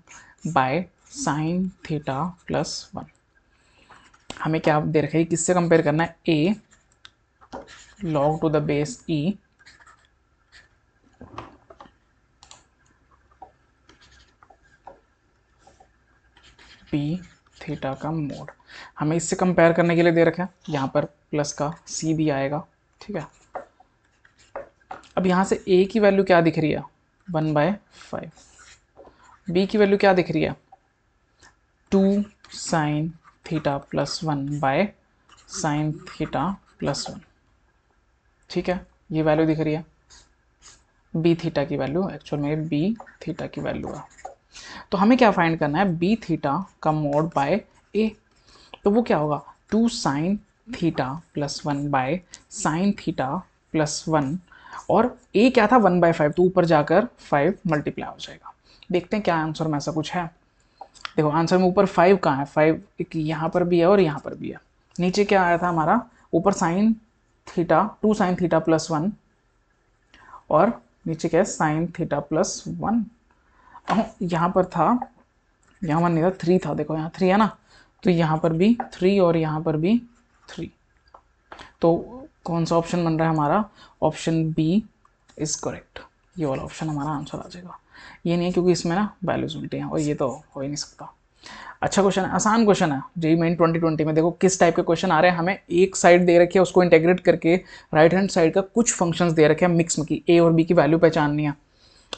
by sine theta plus one हमें क्या दे रखा है किससे कंपेयर करना है a log to the base e p theta का मोड हमें इससे कंपेयर करने के लिए दे रखा है यहाँ पर प्लस का सी भी आएगा ठीक है अब यहाँ से ए की वैल्यू क्या दिख रही है वन बाय फाइव बी की वैल्यू क्या दिख रही है two sine theta plus one by sine theta plus one ठीक है ये वैल्यू दिख रही है बी थीटा की वैल्यू एक्चुअल में बी थीटा की वैल्यू है तो हमें क्या फाइंड करना है बी थीटा का मोड बाय ए तो वो क्या होगा two sine theta plus one by sine theta plus one और ए क्या था वन बाय फाइव तो ऊपर जाकर फाइव मल्टीप्लाई हो जाएगा देखते हैं क्या आंसर में ऐसा कुछ है देखो आंसर में ऊपर फाइव कहाँ है फाइव एक यहाँ पर भी है और यहाँ पर भी है नीचे क्या आया था हमारा ऊपर sine theta two sine theta plus one और नीचे क्या है साइन थीटा प्लस वन यहाँ पर था यहाँ वन नहीं था थ्री था देखो यहाँ थ्री है ना तो यहाँ पर भी थ्री और यहाँ पर भी थ्री तो कौन सा ऑप्शन बन रहा है हमारा ऑप्शन बी इज़ करेक्ट ये वाला ऑप्शन हमारा आंसर आ जाएगा ये नहीं है क्योंकि इसमें ना वैल्यूज उल्टी हैं और ये तो हो ही नहीं सकता अच्छा क्वेश्चन है आसान क्वेश्चन है जी मेन ट्वेंटी ट्वेंटी में देखो किस टाइप के क्वेश्चन आ रहे हैं हमें एक साइड दे रखी है उसको इंटेग्रेट करके राइट हैंड साइड का कुछ फंक्शंस दे रखे हैं मिक्स में की ए और बी की वैल्यू पहचाननी है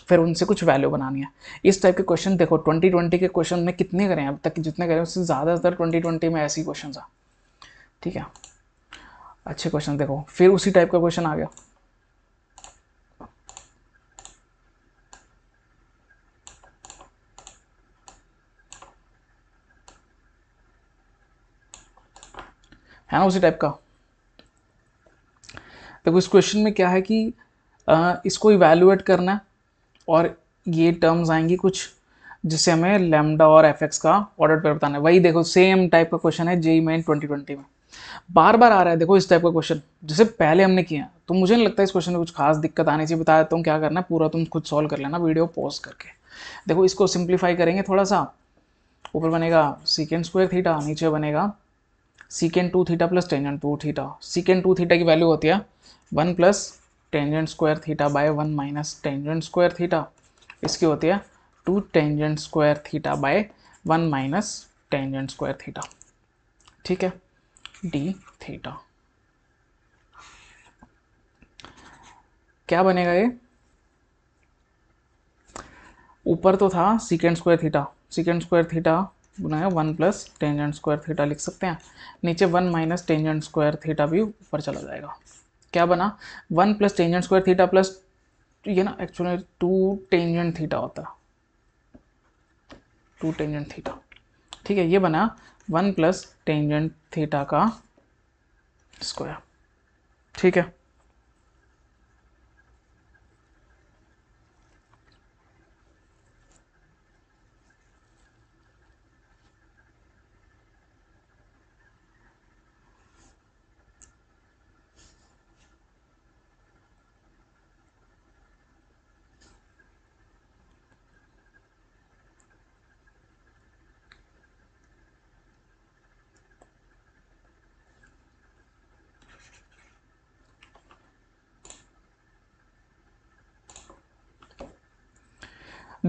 फिर उनसे कुछ वैल्यू बनानी है इस टाइप के क्वेश्चन देखो ट्वेंटी ट्वेंटी के क्वेश्चन में कितने करें अब तक जितने करें उससे ज़्यादातर ट्वेंटी ट्वेंटी में ऐसे क्वेश्चन आ ठीक है अच्छे क्वेश्चन देखो फिर उसी टाइप का क्वेश्चन आ गया है हाँ, ना उसी टाइप का देखो इस क्वेश्चन में क्या है कि इसको इवेल्युएट करना है और ये टर्म्स आएंगी कुछ जिससे हमें लेमडा और एफ का ऑर्डर पर बताना है वही देखो सेम टाइप का क्वेश्चन है जेई मेन ट्वेंटी में बार बार आ रहा है देखो इस टाइप का क्वेश्चन जैसे पहले हमने किया तो मुझे नहीं लगता इस क्वेश्चन में कुछ खास दिक्कत आनी चाहिए बता देता हूँ क्या करना है पूरा तुम खुद सॉल्व कर लेना वीडियो पॉज करके देखो इसको सिंप्लीफाई करेंगे थोड़ा सा ऊपर बनेगा सीकेंड स्क्वायर थीटा नीचे बनेगा secant two theta plus tangent two theta secant two theta की वैल्यू होती है one plus tangent square theta by one minus tangent square theta इसकी होती है two tangent square theta by one minus tangent square theta ठीक है डी थीटा क्या बनेगा ये ऊपर तो था secant square theta secant square theta बनाया one plus tangent square theta लिख सकते हैं नीचे one minus tangent square theta भी ऊपर चला जाएगा क्या बना one plus tangent square theta plus ये ना एक्चुअली टू टेंजेंट थीटा होता है टू टेंजेंट थीटा ठीक है ये बना वन प्लस टेंजेंट थीटा का स्क्वायर ठीक है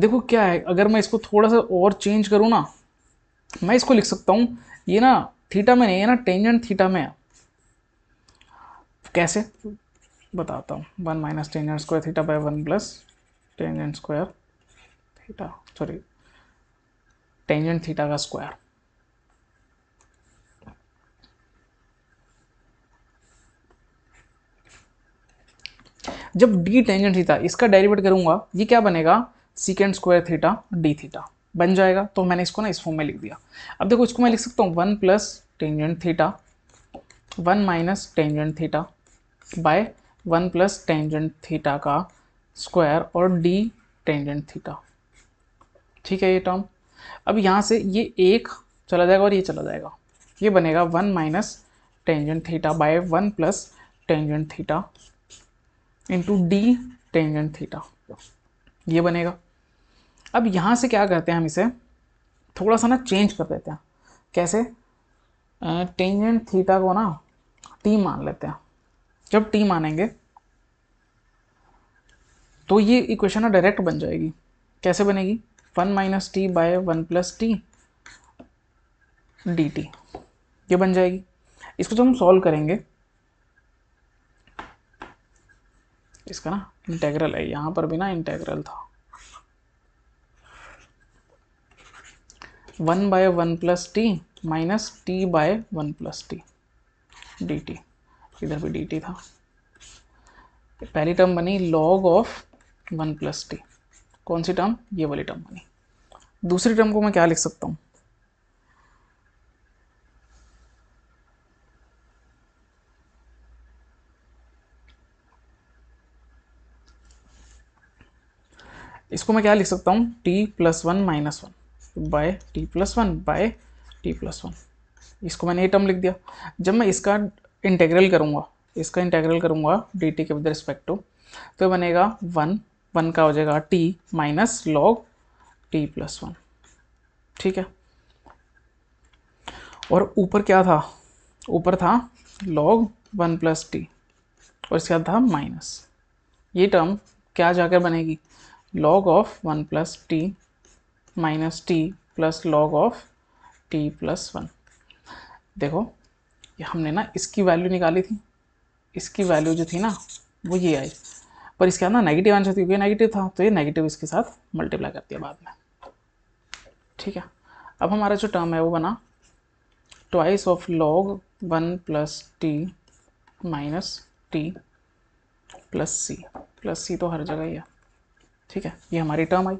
देखो क्या है अगर मैं इसको थोड़ा सा और चेंज करूँ ना मैं इसको लिख सकता हूँ ये ना थीटा में नहीं है ना टेंजेंट थीटा में है कैसे बताता हूँ one minus tangent square theta by one plus tangent square theta sorry tangent theta का स्क्वायर जब डी टेंजेंट थीटा इसका डेरिवेट करूँगा ये क्या बनेगा secant square theta d theta बन जाएगा तो मैंने इसको ना इस फॉर्म में लिख दिया अब देखो इसको मैं लिख सकता हूँ one plus tangent theta one minus tangent theta by one plus tangent theta का स्क्वायर और डी टेंजेंट थीटा ठीक है ये टर्म अब यहाँ से ये एक चला जाएगा और ये चला जाएगा ये बनेगा one minus tangent theta by one plus tangent theta into d tangent theta ये बनेगा अब यहाँ से क्या करते हैं हम इसे थोड़ा सा ना चेंज कर देते हैं कैसे टेंजेंट थीटा को ना टी मान लेते हैं जब टी मानेंगे तो ये इक्वेशन ना डायरेक्ट बन जाएगी कैसे बनेगी one minus t by one plus t d t ये बन जाएगी इसको जब तो हम सॉल्व करेंगे इसका ना इंटेग्रल है यहाँ पर भी ना इंटेग्रल था one by one plus t minus t by one plus t d t इधर भी डी टी था पहली टर्म बनी log of one plus t कौन सी टर्म ये वाली टर्म बनी दूसरी टर्म को मैं क्या लिख सकता हूँ इसको मैं क्या लिख सकता हूँ t plus one minus one by T plus one by T plus one इसको मैंने ये टर्म लिख दिया जब मैं इसका इंटेग्रल करूँगा इसका इंटेग्रल करूँगा डी टी के विद रिस्पेक्ट टू तो बनेगा वन वन का हो जाएगा t minus log T plus one ठीक है और ऊपर क्या था ऊपर था लॉग वन प्लस टी और इसके बाद था माइनस ये टर्म क्या जाकर बनेगी log of one plus t minus t plus log of t plus one देखो ये हमने ना इसकी वैल्यू निकाली थी इसकी वैल्यू जो थी ना वो ये आई पर इसके अंदर नेगेटिव आंसर थी क्योंकि नेगेटिव था तो ये नेगेटिव इसके साथ मल्टीप्लाई कर दिया बाद में ठीक है अब हमारा जो टर्म है वो बना twice of log one plus t minus t plus c plus c तो हर जगह ही है ठीक है ये हमारी टर्म आई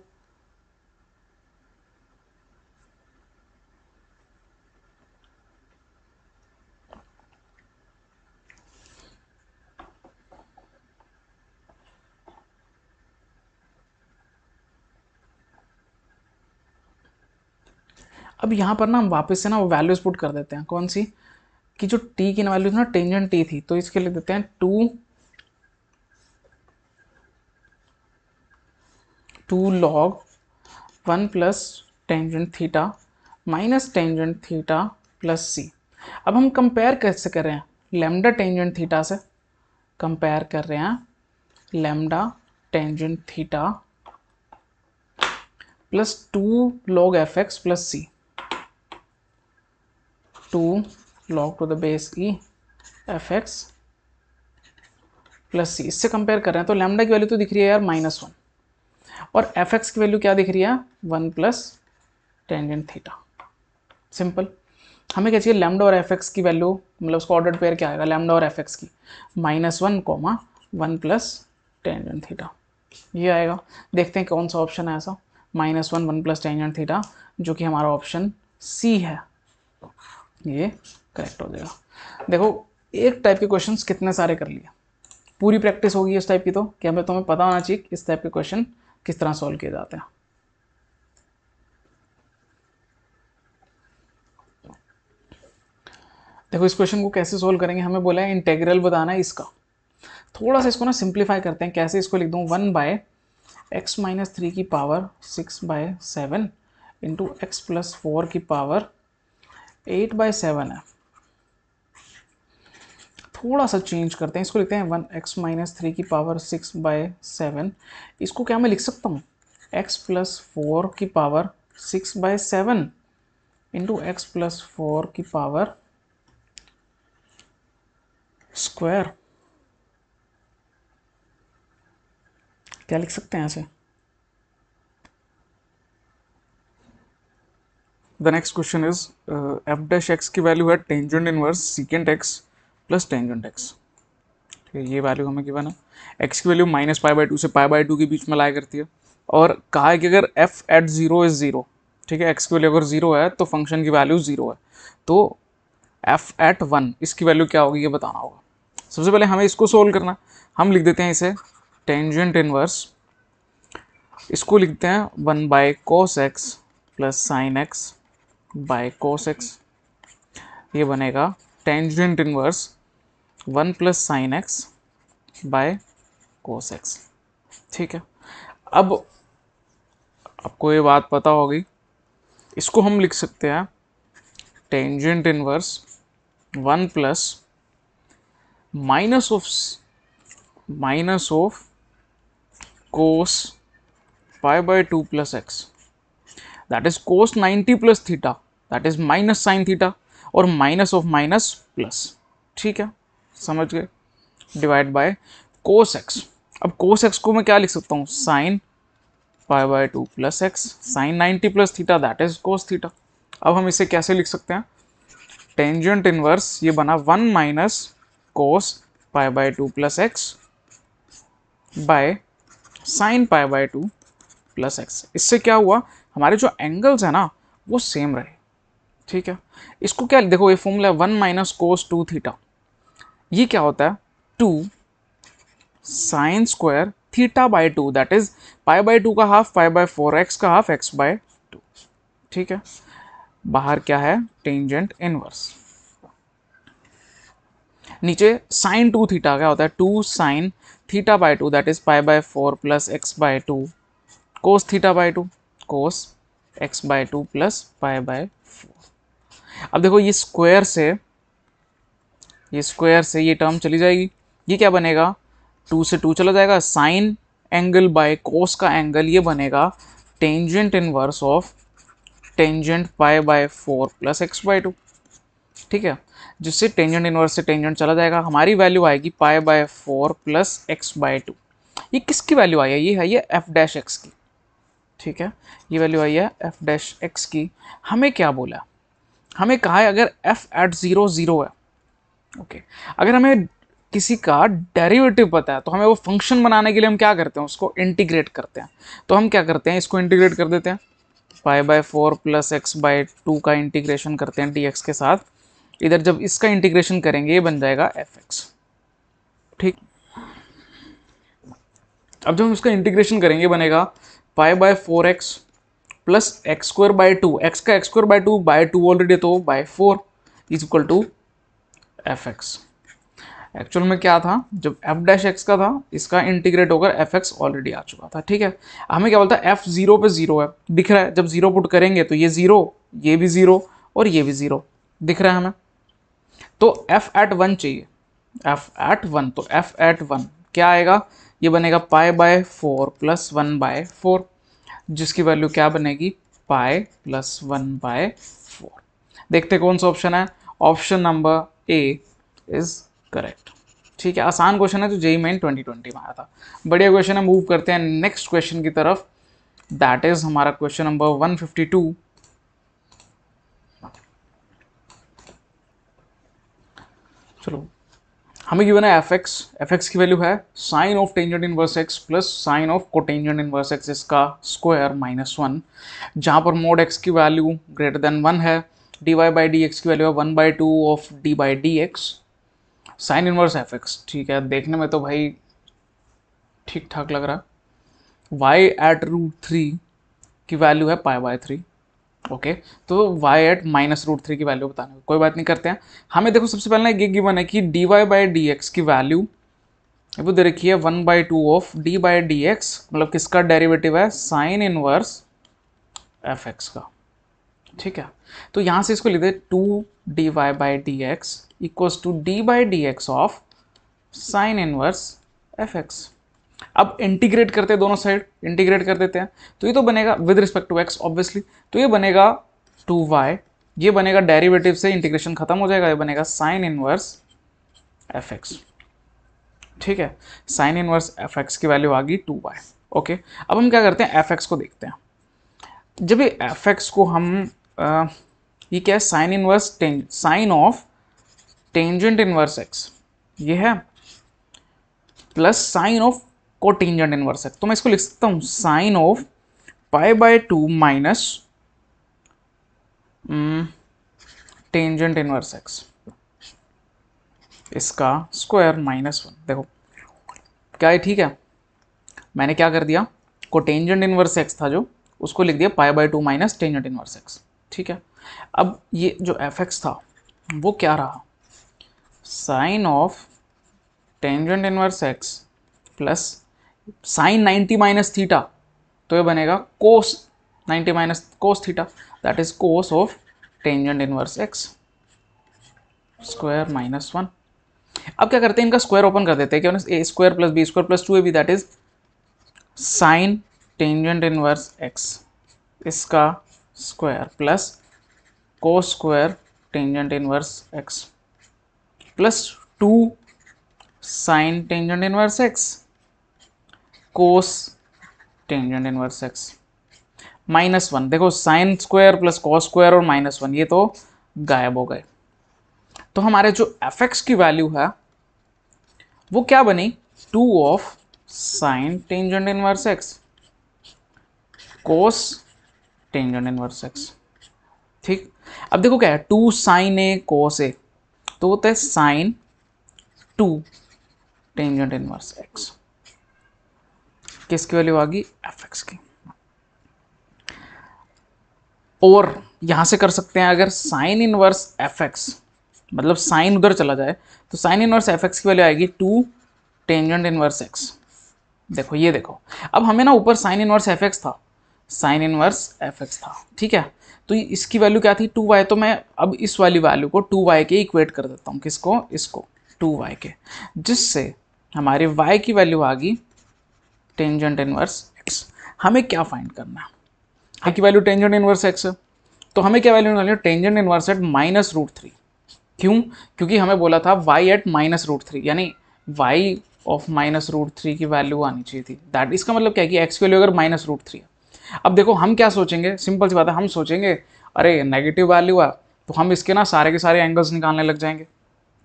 अब यहाँ पर ना हम वापस से ना वो वैल्यूज़ पुट कर देते हैं कौन सी कि जो टी की वैल्यू ना टेंजेंट टी थी तो इसके लिए देते हैं two two log one plus tangent theta minus tangent theta plus c अब हम कंपेयर कैसे कर रहे हैं लेमडा टेंजेंट थीटा से कंपेयर कर रहे हैं lambda tangent theta plus two log f x plus c 2 log to the base e f x plus c इससे कंपेयर कर रहे हैं तो लैमडा की वैल्यू तो दिख रही है यार माइनस वन और एफ एक्स की वैल्यू क्या दिख रही है one plus tangent theta simple हमें क्या चाहिए लैमडा और एफ एक्स की वैल्यू मतलब उसका ऑर्डर पेयर क्या आएगा लैमडा और एफ एक्स की minus one comma one plus tangent theta ये आएगा देखते हैं कौन सा ऑप्शन है ऐसा minus one one plus tangent theta जो कि हमारा ऑप्शन सी है ये करेक्ट हो जाएगा देखो एक टाइप के क्वेश्चन कितने सारे कर लिया पूरी प्रैक्टिस होगी इस टाइप की तो कि हमें तुम्हें पता होना चाहिए इस टाइप के क्वेश्चन किस तरह सॉल्व किए जाते हैं देखो इस क्वेश्चन को कैसे सोल्व करेंगे हमें बोला है इंटेग्रल बताना है इसका थोड़ा सा इसको ना सिंप्लीफाई करते हैं कैसे इसको लिख दूँ one by x minus three की power six by seven into x plus four की पावर एट बाई सेवन है थोड़ा सा चेंज करते हैं इसको लिखते हैं वन एक्स माइनस थ्री की पावर सिक्स बाय सेवन इसको क्या मैं लिख सकता हूँ एक्स प्लस फोर की power six by seven into x plus four की पावर स्क्वायर क्या लिख सकते हैं ऐसे the next question is f dash x की वैल्यू है tangent inverse secant x plus tangent x ठीक है ये वैल्यू हमें क्या बना एक्स की value minus pi by two से पाई बाई टू के बीच में लाया करती है और कहा है कि अगर f at zero is zero ठीक है एक्स की वैल्यू अगर ज़ीरो है तो फंक्शन की वैल्यू ज़ीरो है तो एफ एट वन इसकी वैल्यू क्या होगी ये बताना होगा सबसे पहले हमें इसको सोल्व करना हम लिख देते हैं इसे टेंजेंट इनवर्स इसको लिखते हैं one by cos x plus sine x by cos x ये बनेगा tangent inverse one plus sine x by cos x ठीक है अब आपको ये बात पता होगी इसको हम लिख सकते हैं tangent inverse one plus minus of minus of cos pi by two plus x that is cos 90 plus theta that is minus sine theta और माइनस ऑफ माइनस प्लस ठीक है समझ गए डिवाइड बाय कोस एक्स अब कोस एक्स को मैं क्या लिख सकता हूँ sine five by two plus x sine ninety plus theta that is cos theta अब हम इसे कैसे लिख सकते हैं टेंजेंट इनवर्स ये बना one minus cos five by two plus x by sine five by two plus x इससे क्या हुआ हमारे जो एंगल्स हैं ना वो सेम रहे ठीक है इसको क्या देखो ये formula one minus cos two theta ये क्या होता है two sine square theta by two that is pi by two का half pi by four x का हाफ एक्स बाय टू ठीक है बाहर क्या है टेंजेंट इनवर्स नीचे साइन टू थीटा क्या होता है two sine theta by two that is pi by four plus x by two cos theta by two cos x by two plus pi by four अब देखो ये स्क्वायर से ये स्क्वायर से ये टर्म चली जाएगी ये क्या बनेगा टू से टू चला जाएगा साइन एंगल बाय कोस का एंगल ये बनेगा tangent inverse of tangent pi by four plus x by two ठीक है जिससे टेंजेंट इनवर्स से टेंजेंट चला जाएगा हमारी वैल्यू आएगी pi by four plus x by two ये किसकी वैल्यू आई है ये है ये एफ डैश एक्स की ठीक है ये वैल्यू आई है एफ डैश एक्स की हमें क्या बोला हमें कहा है अगर एफ एट ज़ीरो ज़ीरो है ओके okay. अगर हमें किसी का डेरिवेटिव पता है तो हमें वो फंक्शन बनाने के लिए हम क्या करते हैं उसको इंटीग्रेट करते हैं तो हम क्या करते हैं इसको इंटीग्रेट कर देते हैं five by four plus x by two का इंटीग्रेशन करते हैं डी एक्स के साथ इधर जब इसका इंटीग्रेशन करेंगे ये बन जाएगा एफ एक्स ठीक अब जब हम इसका इंटीग्रेशन करेंगे बनेगा five by four x plus x square by two x का x square by two by two already तो by four is equal to f x actual में क्या था जब एफ डैश एक्स का था इसका इंटीग्रेट होकर एफ एक्स ऑलरेडी आ चुका था ठीक है हमें क्या बोलता है एफ जीरो पे जीरो है दिख रहा है जब जीरो पुट करेंगे तो ये जीरो ये भी जीरो और ये भी जीरो दिख रहा है हमें तो एफ एट वन चाहिए एफ एट वन तो एफ एट वन क्या आएगा ये बनेगा pi by four plus one by four जिसकी वैल्यू क्या बनेगी pi plus one by four देखते कौन सा ऑप्शन है option number A is correct ठीक है आसान क्वेश्चन है जो तो जेई मेन 2020 में आया था बढ़िया क्वेश्चन है मूव करते हैं नेक्स्ट क्वेश्चन की तरफ दैट इज हमारा क्वेश्चन नंबर 152 चलो हमें क्यों है एफ एक्स एफ एक्स की वैल्यू है sine of tangent inverse x plus sine of cotangent inverse x इसका स्क्वायर माइनस वन जहाँ पर मोड एक्स की वैल्यू ग्रेटर देन वन है d y by d x की वैल्यू है one by two of d by d x sine inverse f x ठीक है देखने में तो भाई ठीक ठाक लग रहा है वाई एट रूट थ्री की वैल्यू है पाई बाय थ्री ओके तो y at minus root three की वैल्यू बताने को कोई बात नहीं करते हैं हमें देखो सबसे पहले ये गिवन है कि d y by d x की वैल्यू वो दे रखी है one by two of d by d x मतलब किसका डेरिवेटिव है साइन इनवर्स एफ एक्स का ठीक है तो यहाँ से इसको लेते two d y by d x equals two d by d x of sine inverse f x अब इंटीग्रेट करते हैं दोनों साइड इंटीग्रेट कर देते हैं तो ये तो बनेगा with respect to x obviously तो ये बनेगा टू वाई ये बनेगा डेरिवेटिव से इंटीग्रेशन खत्म हो जाएगा ये बनेगा साइन इनवर्स एफ एक्स ठीक है साइन इनवर्स एफ एक्स की वैल्यू आ गई टू वाई ओके अब हम क्या करते हैं एफ एक्स को देखते हैं जब ये एफ एक्स को हम आ, ये क्या है sine inverse sine of tangent inverse x ये है plus sine of cotangent inverse है तो मैं इसको लिख सकता हूँ sine of pi by two minus hmm, tangent inverse x इसका स्क्वायर माइनस वन देखो क्या है ठीक है मैंने क्या कर दिया कोटेंजेंट इनवर्स एक्स था जो उसको लिख दिया pi by two minus tangent inverse x ठीक है अब ये जो एफ एक्स था वो क्या रहा sine of tangent inverse x plus sine 90 minus theta तो ये बनेगा cos 90 minus cos theta that is cos of tangent inverse x square minus one अब क्या करते हैं इनका स्क्वायर ओपन कर देते हैं क्या a square plus b square plus two a b that is sine tangent inverse x इसका स्क्वायर प्लस को square tangent inverse x plus two sine tangent inverse x cos tangent inverse x minus one देखो sine square plus cos square और माइनस वन ये तो गायब हो गए तो हमारे जो एफ एक्स की वैल्यू है वो क्या बनी two of sine tangent inverse x cos tangent inverse x ठीक अब देखो क्या है टू साइन ए कोस ए तो होता है sine two tangent inverse x किसकी वैल्यू आ गई एफ एक्स की और यहां से कर सकते हैं अगर साइन इनवर्स एफ एक्स मतलब साइन उधर चला जाए तो साइन इनवर्स एफ एक्स की वैल्यू आएगी टू टेंजेंट इनवर्स एक्स देखो ये देखो अब हमें ना ऊपर साइन इनवर्स एफ एक्स था साइन इनवर्स एफ एक्स था ठीक है तो इसकी वैल्यू क्या थी टू वाई तो मैं अब इस वाली वैल्यू को टू वाई के इक्वेट कर देता हूँ किसको इसको टू वाई के जिससे हमारे वाई की वैल्यू आ गई टेंजेंट इनवर्स एक्स हमें क्या फाइंड करना है की वैल्यू टेंजेंट इनवर्स एक्स है तो हमें क्या वैल्यू निकालनी है tangent inverse at minus root three क्यों क्योंकि हमें बोला था y at minus root three यानी y of minus root three की वैल्यू आनी चाहिए थी दैट इसका मतलब क्या है कि एक्स की वैल्यू अगर माइनस रूट थ्री है अब देखो हम क्या सोचेंगे सिंपल सी बात है हम सोचेंगे अरे नेगेटिव वैल्यू है तो हम इसके ना सारे के सारे एंगल्स निकालने लग जाएंगे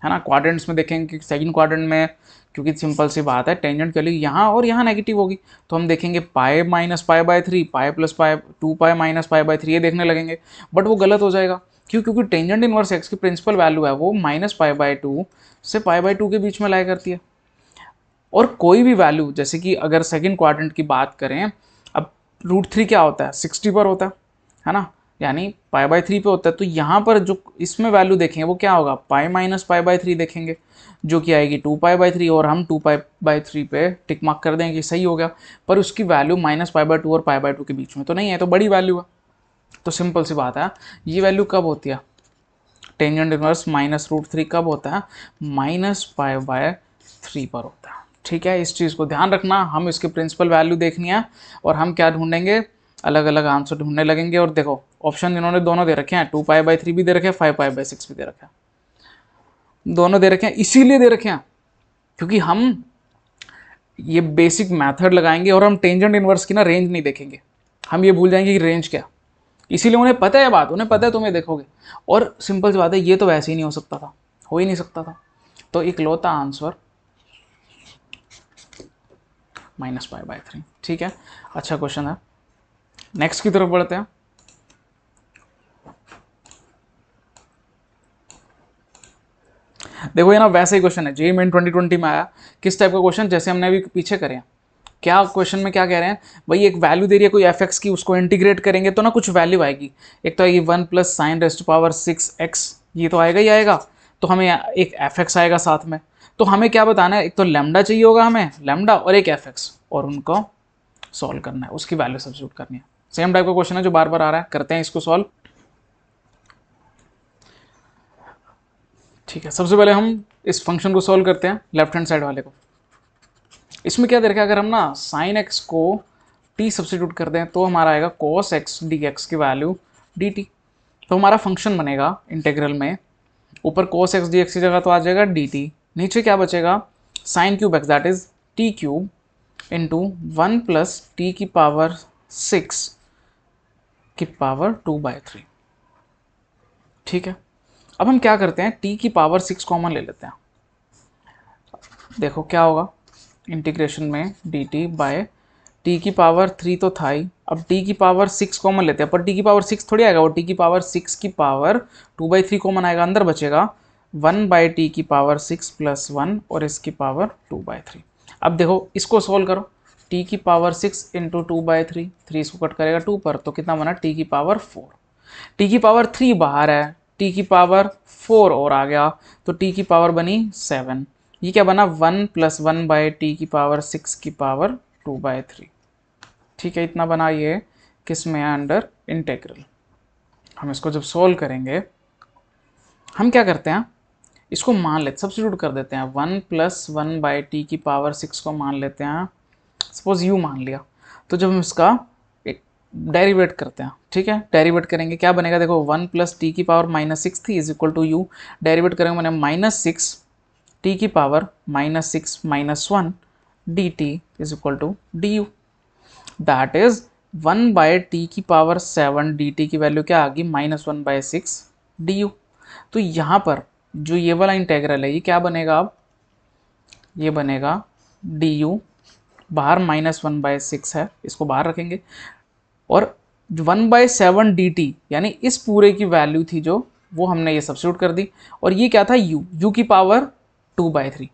है ना क्वाड्रेंट्स में देखेंगे कि सेकंड क्वाड्रेंट में क्योंकि सिंपल सी बात है टेंजेंट वैल्यू यहाँ और यहाँ नेगेटिव होगी तो हम देखेंगे pi minus pi by three pi plus pi two pi minus pi by three ये देखने लगेंगे बट वो गलत हो जाएगा क्यों क्योंकि टेंजेंट इनवर्स एक्स की प्रिंसिपल वैल्यू है वो माइनस पाए बाय टू से पाए बाय टू के बीच में लाया करती है और कोई भी वैल्यू जैसे कि अगर सेकेंड क्वाड्रेंट की बात करें अब रूट थ्री क्या होता है सिक्सटी पर होता है है ना यानी पाई बाई थ्री पे होता है तो यहाँ पर जो इसमें वैल्यू देखेंगे वो क्या होगा pi minus pi by three देखेंगे जो कि आएगी टू पाई बाई थ्री और हम टू पाई बाई थ्री पे टिक मार्क कर देंगे सही हो गया पर उसकी value minus pi by two और पाई बाई टू के बीच में तो नहीं है तो बड़ी वैल्यू है तो सिंपल सी बात है ये वैल्यू कब होती है tangent inverse minus root three कब होता है माइनस पाई बाय थ्री पर होता है ठीक है इस चीज़ को ध्यान रखना हम इसके प्रिंसिपल वैल्यू देखनी है और हम क्या ढूंढेंगे अलग अलग आंसर ढूंढने लगेंगे और देखो ऑप्शन इन्होंने दोनों दे रखे हैं टू पाई बाई थ्री भी दे रखे हैं फाइव पाई बाई सिक्स भी दे रखे हैं दोनों दे रखे हैं इसीलिए दे रखे हैं क्योंकि हम ये बेसिक मैथड लगाएंगे और हम टेंजेंट इन्वर्स की ना रेंज नहीं देखेंगे हम ये भूल जाएंगे कि रेंज क्या इसीलिए उन्हें पता है बात उन्हें पता है तुम्हें देखोगे और सिंपल सी बात है ये तो वैसे ही नहीं हो सकता था हो ही नहीं सकता था तो इकलौता answer minus five by three ठीक है अच्छा क्वेश्चन है नेक्स्ट की तरफ बढ़ते हैं देखो ये ना वैसे ही क्वेश्चन है जे मेन 2020 में आया किस टाइप का क्वेश्चन जैसे हमने अभी पीछे करे हैं क्या क्वेश्चन में क्या कह रहे हैं भाई एक वैल्यू दे रही है कोई एफ की उसको इंटीग्रेट करेंगे तो ना कुछ वैल्यू आएगी एक तो आएगी one plus sine raised power six x ये तो आएगा ही आएगा तो हमें एक एफ आएगा साथ में तो हमें क्या बताना है एक तो लेमडा चाहिए होगा हमें लेमडा और एक एफ और उनको सॉल्व करना है उसकी वैल्यू सब्सिट्यूट करनी है सेम टाइप का क्वेश्चन है जो बार बार आ रहा है करते हैं इसको सॉल्व ठीक है सबसे पहले हम इस फंक्शन को सॉल्व करते हैं लेफ्ट हैंड साइड वाले को इसमें क्या देखा अगर हम ना साइन एक्स को टी सब्सिट्यूट कर दें तो हमारा आएगा कॉस एक्स डी एक्स की वैल्यू डी टी तो हमारा फंक्शन बनेगा इंटेग्रल में ऊपर कॉस एक्स डी एक्स की जगह तो आ जाएगा डी टी नीचे क्या बचेगा sine cube x that is t cube into one plus t की पावर सिक्स की पावर टू बाई थ्री ठीक है अब हम क्या करते हैं t की पावर सिक्स कॉमन ले लेते हैं देखो क्या होगा इंटीग्रेशन में डी टी बाय टी की पावर थ्री तो था ही अब टी की पावर सिक्स कॉमन लेते हैं पर टी की पावर सिक्स थोड़ी आएगा वो टी की पावर सिक्स की power two by three common आएगा अंदर बचेगा वन बाई टी की पावर सिक्स प्लस वन और इसकी पावर टू बाई थ्री अब देखो इसको सॉल्व करो टी की power six into two by three three इसको कट करेगा टू पर तो कितना बना टी की पावर फोर टी की पावर थ्री बाहर है टी की पावर फोर और आ गया तो टी की पावर बनी सेवन ये क्या बना one plus one by t की पावर सिक्स की पावर टू बाय थ्री ठीक है इतना बना ये किस में है अंडर इंटेग्रल हम इसको जब सोल्व करेंगे हम क्या करते हैं इसको मान लेते सब्सिट्यूट कर देते हैं one plus one by t की पावर सिक्स को मान लेते हैं सपोज यू मान लिया तो जब हम इसका एक करते हैं ठीक है डेरीवेट करेंगे क्या बनेगा देखो वन प्लस टी की पावर माइनस सिक्स थी is equal to u derivate करेंगे मैंने माइनस सिक्स टी की power minus six minus one d t is equal to d u that is one by t की पावर सेवन डी टी की वैल्यू क्या आ गई minus one by six d u तो यहाँ पर जो ये वाला इंटेग्रल है ये क्या बनेगा अब ये बनेगा डी यू बाहर माइनस वन बाय सिक्स है इसको बाहर रखेंगे और one by seven d t यानी इस पूरे की वैल्यू थी जो वो हमने ये सब्सिट्यूट कर दी और ये क्या था u u की पावर टू बाय थ्री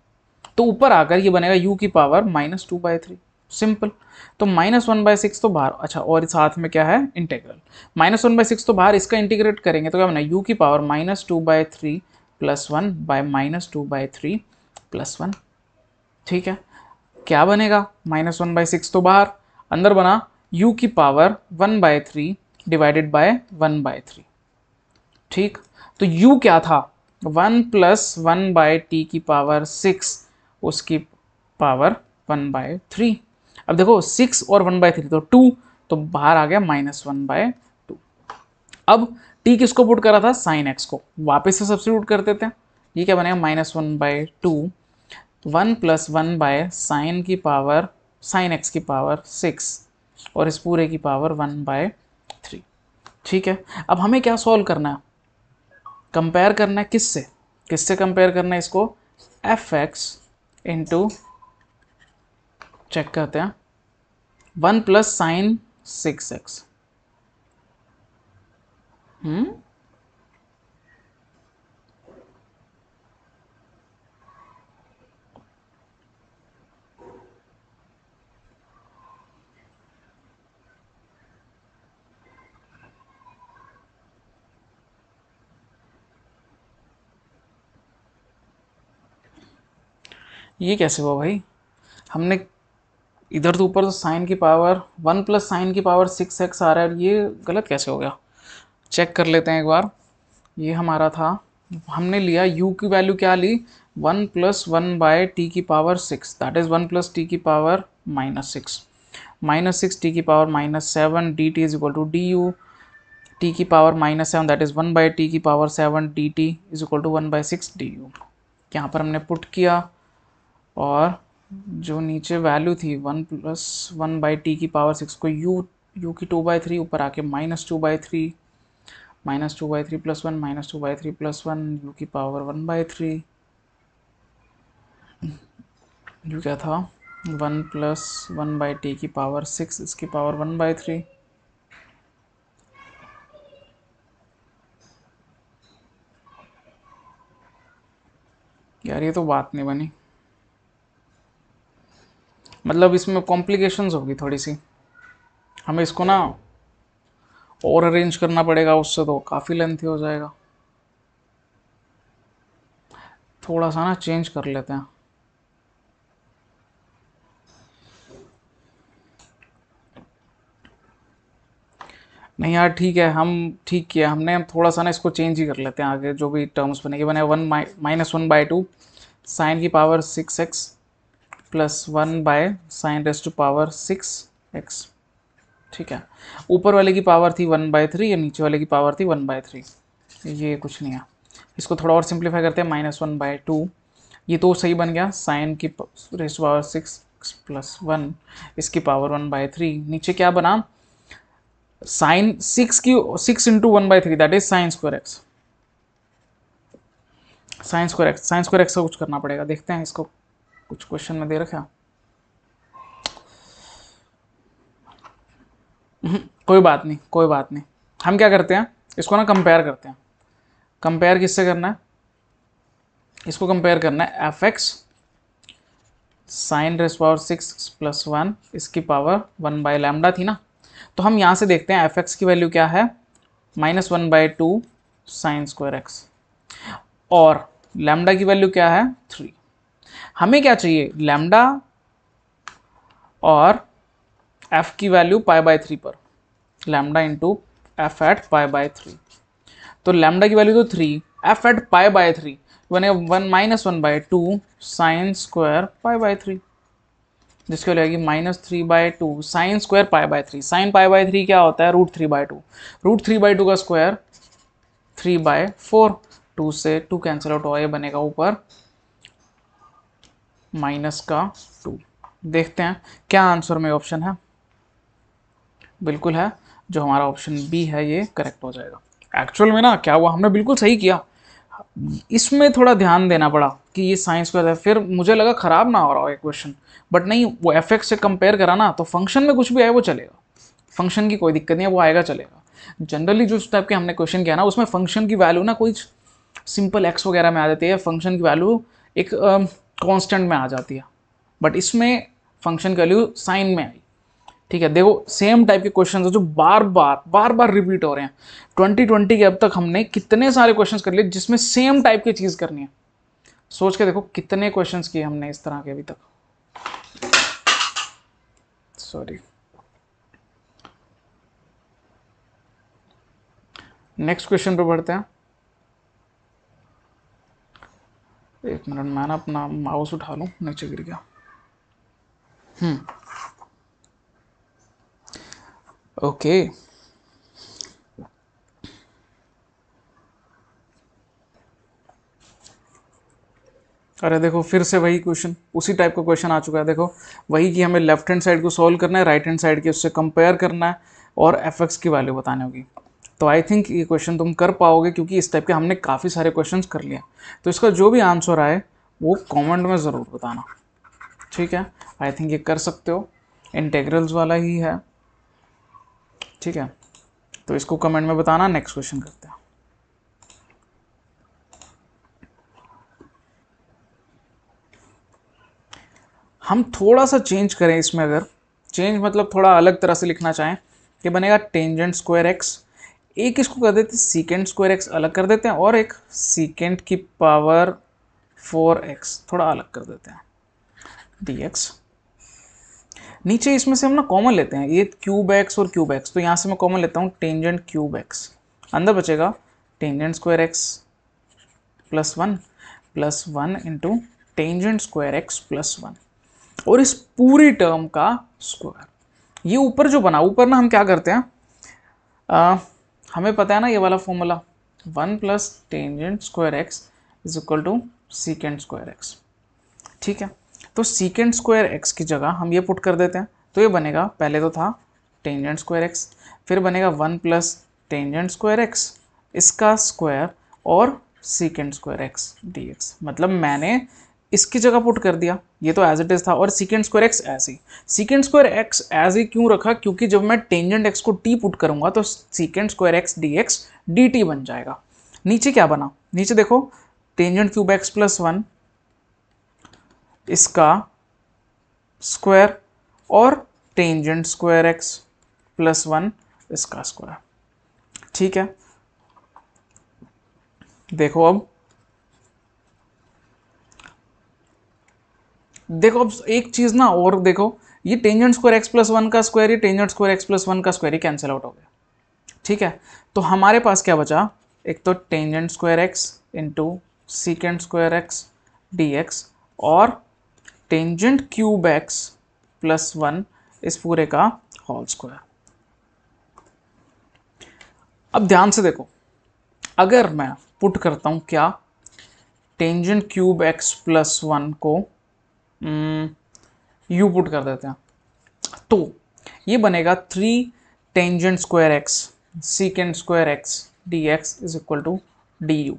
तो ऊपर आकर ये बनेगा u की power minus two by three simple तो माइनस वन बाय सिक्स तो बाहर अच्छा और साथ में क्या है integral minus one by six तो बाहर इसका इंटीग्रेट करेंगे तो क्या बना u की power minus two by three plus one by minus two by three plus one ठीक है क्या बनेगा माइनस वन बाई सिक्स तो बाहर अंदर बना u की power one by three divided by one by three ठीक तो u क्या था one plus one by t की पावर सिक्स उसकी पावर वन बाय थ्री अब देखो सिक्स और वन बाय थ्री तो टू तो बाहर आ गया माइनस वन बाय टू अब टी किसको पुट करा था साइन एक्स को वापस से सब्सिट्यूट कर देते हैं ये क्या बनेगा minus one by two one plus one by sine की पावर साइन एक्स की पावर सिक्स और इस पूरे की पावर वन बाय थ्री ठीक है अब हमें क्या सॉल्व करना है कंपेयर करना है किससे किससे कंपेयर करना है इसको एफ एक्स इंटू चेक करते हैं one plus sine six x hmm ये कैसे हुआ भाई हमने इधर तो ऊपर तो साइन की पावर वन प्लस साइन की पावर सिक्स एक्स आ रहा है ये गलत कैसे हो गया चेक कर लेते हैं एक बार ये हमारा था हमने लिया u की वैल्यू क्या ली one plus one by t की power six that is one plus t की power minus six minus six t की power minus seven d t is equal to d u t की power minus seven that is one by t की power seven d t is equal to one by six d u यहाँ पर हमने पुट किया और जो नीचे वैल्यू थी one plus one by t की पावर सिक्स को यू यू की टू बाई थ्री ऊपर आके minus two by three minus two by three plus one minus two by three plus one u की power one by three u क्या था one plus one by t की पावर सिक्स इसकी पावर वन बाई थ्री यार ये तो बात नहीं बनी मतलब इसमें कॉम्प्लिकेशंस होगी थोड़ी सी हमें इसको ना और अरेंज करना पड़ेगा उससे तो काफ़ी लेंथी हो जाएगा थोड़ा सा ना चेंज कर लेते हैं नहीं यार ठीक है हम ठीक किया हमने हम थोड़ा सा ना इसको चेंज ही कर लेते हैं आगे जो भी टर्म्स बनेंगे बने one minus one by two sine की power six x plus one by sine raise to power six x ठीक है ऊपर वाले की पावर थी वन बाय थ्री या नीचे वाले की पावर थी वन बाय थ्री ये कुछ नहीं है इसको थोड़ा और सिंप्लीफाई करते हैं माइनस वन बाय टू ये तो सही बन गया साइन की raise to power six plus one इसकी पावर वन बाय थ्री नीचे क्या बना साइन सिक्स की six into one by three that is sine square x sine square x sine square x का कुछ करना पड़ेगा देखते हैं इसको कुछ क्वेश्चन में दे रखा हम्म, कोई बात नहीं कोई बात नहीं हम क्या करते हैं इसको ना कंपेयर करते हैं कंपेयर किससे करना है इसको कंपेयर करना है f x sine raise power six plus one इसकी पावर वन बाई लैमडा थी ना तो हम यहाँ से देखते हैं एफ एक्स की वैल्यू क्या है minus one by two sine square x और लैमडा की वैल्यू क्या है थ्री हमें क्या चाहिए लैम्डा और एफ की वैल्यू पाई बाय थ्री पर lambda into f at pi by three तो लैम्डा की वैल्यू तो three f at pi by three one one minus one by two sine square pi by three जिसकी वैल्यू आएगी minus three by two sine square pi by three sine pi by three क्या होता है root three by two root three by two का square three by four to से टू कैंसिल आउट हो ये बनेगा ऊपर माइनस का टू देखते हैं क्या आंसर में ऑप्शन है बिल्कुल है जो हमारा ऑप्शन बी है ये करेक्ट हो जाएगा एक्चुअल में ना क्या हुआ हमने बिल्कुल सही किया इसमें थोड़ा ध्यान देना पड़ा कि ये साइंस का है फिर मुझे लगा ख़राब ना हो रहा हो क्वेश्चन बट नहीं वो एफ से कंपेयर करा ना तो फंक्शन में कुछ भी आए वो चलेगा फंक्शन की कोई दिक्कत नहीं है वो आएगा चलेगा जनरली जो टाइप के हमने क्वेश्चन किया ना उसमें फंक्शन की वैल्यू ना कोई सिंपल एक्स वगैरह में आ जाती है फंक्शन की वैल्यू एक कांस्टेंट में आ जाती है बट इसमें फंक्शन वैल्यू साइन में आई ठीक है देखो सेम टाइप के क्वेश्चन है जो बार बार बार बार रिपीट हो रहे हैं ट्वेंटी ट्वेंटी के अब तक हमने कितने सारे क्वेश्चन कर लिए जिसमें सेम टाइप की चीज़ करनी है सोच के देखो कितने क्वेश्चन किए हमने इस तरह के अभी तक सॉरी नेक्स्ट क्वेश्चन पर बढ़ते हैं एक मिनट मैं ना अपना माउस उठा लूँ नीचे गिर गया ओके हम्म। अरे देखो फिर से वही क्वेश्चन उसी टाइप का क्वेश्चन आ चुका है देखो वही कि हमें लेफ्ट हैंड साइड को सॉल्व करना है राइट हैंड साइड के उससे कंपेयर करना है और एफ एक्स की वैल्यू बतानी होगी तो आई थिंक ये क्वेश्चन तुम कर पाओगे क्योंकि इस टाइप के हमने काफ़ी सारे क्वेश्चन कर लिए तो इसका जो भी आंसर आए वो कमेंट में ज़रूर बताना ठीक है आई थिंक ये कर सकते हो इंटेग्रल्स वाला ही है ठीक है तो इसको कमेंट में बताना नेक्स्ट क्वेश्चन करते हैं हम थोड़ा सा चेंज करें इसमें अगर चेंज मतलब थोड़ा अलग तरह से लिखना चाहें कि बनेगा टेंजेंट स्क्वायर एक्स एक इसको कर देते हैं सीकेंड स्क्वायर एक्स अलग कर देते हैं और एक सीकेंड की पावर फोर एक्स थोड़ा अलग कर देते हैं डी एक्स नीचे इसमें से हम ना कॉमन लेते हैं ये क्यूब एक्स और क्यूब एक्स तो यहाँ से मैं कॉमन लेता हूँ टेंजेंट क्यूब एक्स अंदर बचेगा tangent square x plus one plus one into tangent square x plus one और इस पूरी टर्म का स्क्वायर ये ऊपर जो बना ऊपर ना हम क्या करते हैं हमें पता है ना ये वाला formula one plus tangent square x is equal to secant square x ठीक है तो सीकेंड स्क्वायर एक्स की जगह हम ये पुट कर देते हैं तो ये बनेगा पहले तो था टेंजेंट स्क्वायर एक्स फिर बनेगा one plus tangent square x इसका स्क्वायर और सीकेंड स्क्वायर एक्स डी मतलब मैंने इसकी जगह पुट कर दिया ये तो एज इट इज था और सीकेंड स्क्वायर एक्स एज ही सीकेंड स्क्वायर एक्स एज ही क्यों रखा क्योंकि जब मैं टेंजेंट एक्स को टी पुट करूंगा तो secant square x d x d t बन जाएगा नीचे क्या बना नीचे देखो tangent cube x plus one इसका स्क्वायर और tangent square x plus one इसका स्क्वायर ठीक है देखो अब देखो अब एक चीज़ ना और देखो ये tangent square x plus one का स्क्वायर ये tangent square x plus one का स्क्वायर ही कैंसिल आउट हो गया ठीक है तो हमारे पास क्या बचा एक तो tangent square x into secant square x d x और tangent cube x plus one इस पूरे का होल स्क्वायर अब ध्यान से देखो अगर मैं पुट करता हूं क्या tangent cube x plus one को यू हम्म, पुट कर देते हैं तो ये बनेगा three tangent square x secant square x d x is equal to d u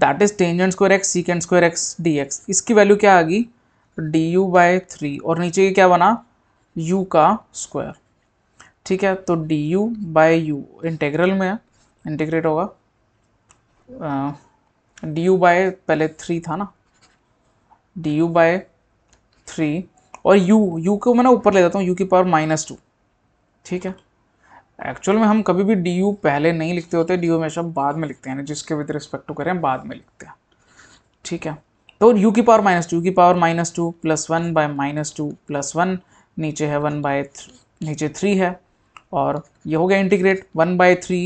that is tangent square x secant square x d x इसकी वैल्यू क्या आ गई डी यू बाय थ्री और नीचे ये क्या बना यू का स्क्वायर ठीक है तो d u by u integral में इंटीग्रेट होगा डी यू बाय पहले थ्री था ना डी यू बाय थ्री और यू यू को मैं ना ऊपर ले जाता हूँ यू की पावर माइनस टू ठीक है एक्चुअल में हम कभी भी डी यू पहले नहीं लिखते होते डी यू हमेशा बाद में लिखते हैं जिसके विद रिस्पेक्ट टू करें बाद में लिखते हैं ठीक है तो यू की पावर माइनस टू की power minus two plus one by minus two plus one नीचे है वन बाय नीचे थ्री है और ये हो गया integrate one by three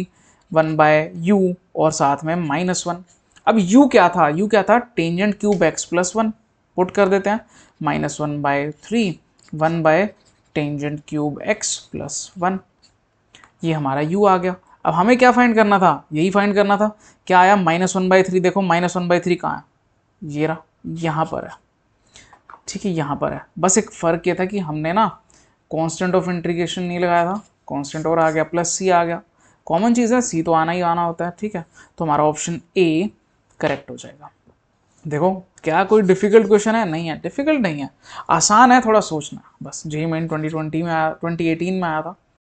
one by u और साथ में माइनस वन अब यू क्या था यू क्या था tangent cube x plus one put कर देते हैं minus one by three one by tangent cube x plus one ये हमारा यू आ गया अब हमें क्या फाइंड करना था यही फाइंड करना था क्या आया माइनस वन बाई थ्री देखो माइनस वन बाई थ्री कहाँ है ये रहा यहाँ पर है ठीक है यहाँ पर है बस एक फ़र्क ये था कि हमने ना कांस्टेंट ऑफ इंट्रीगेशन नहीं लगाया था कांस्टेंट और आ गया प्लस सी आ गया कॉमन चीज़ है सी तो आना ही आना होता है ठीक है तो हमारा ऑप्शन ए करेक्ट हो जाएगा देखो क्या कोई डिफिकल्ट क्वेश्चन है नहीं है डिफिकल्ट नहीं है आसान है थोड़ा सोचना बस जी मेन ट्वेंटी ट्वेंटी में आया ट्वेंटी एटीन में आया था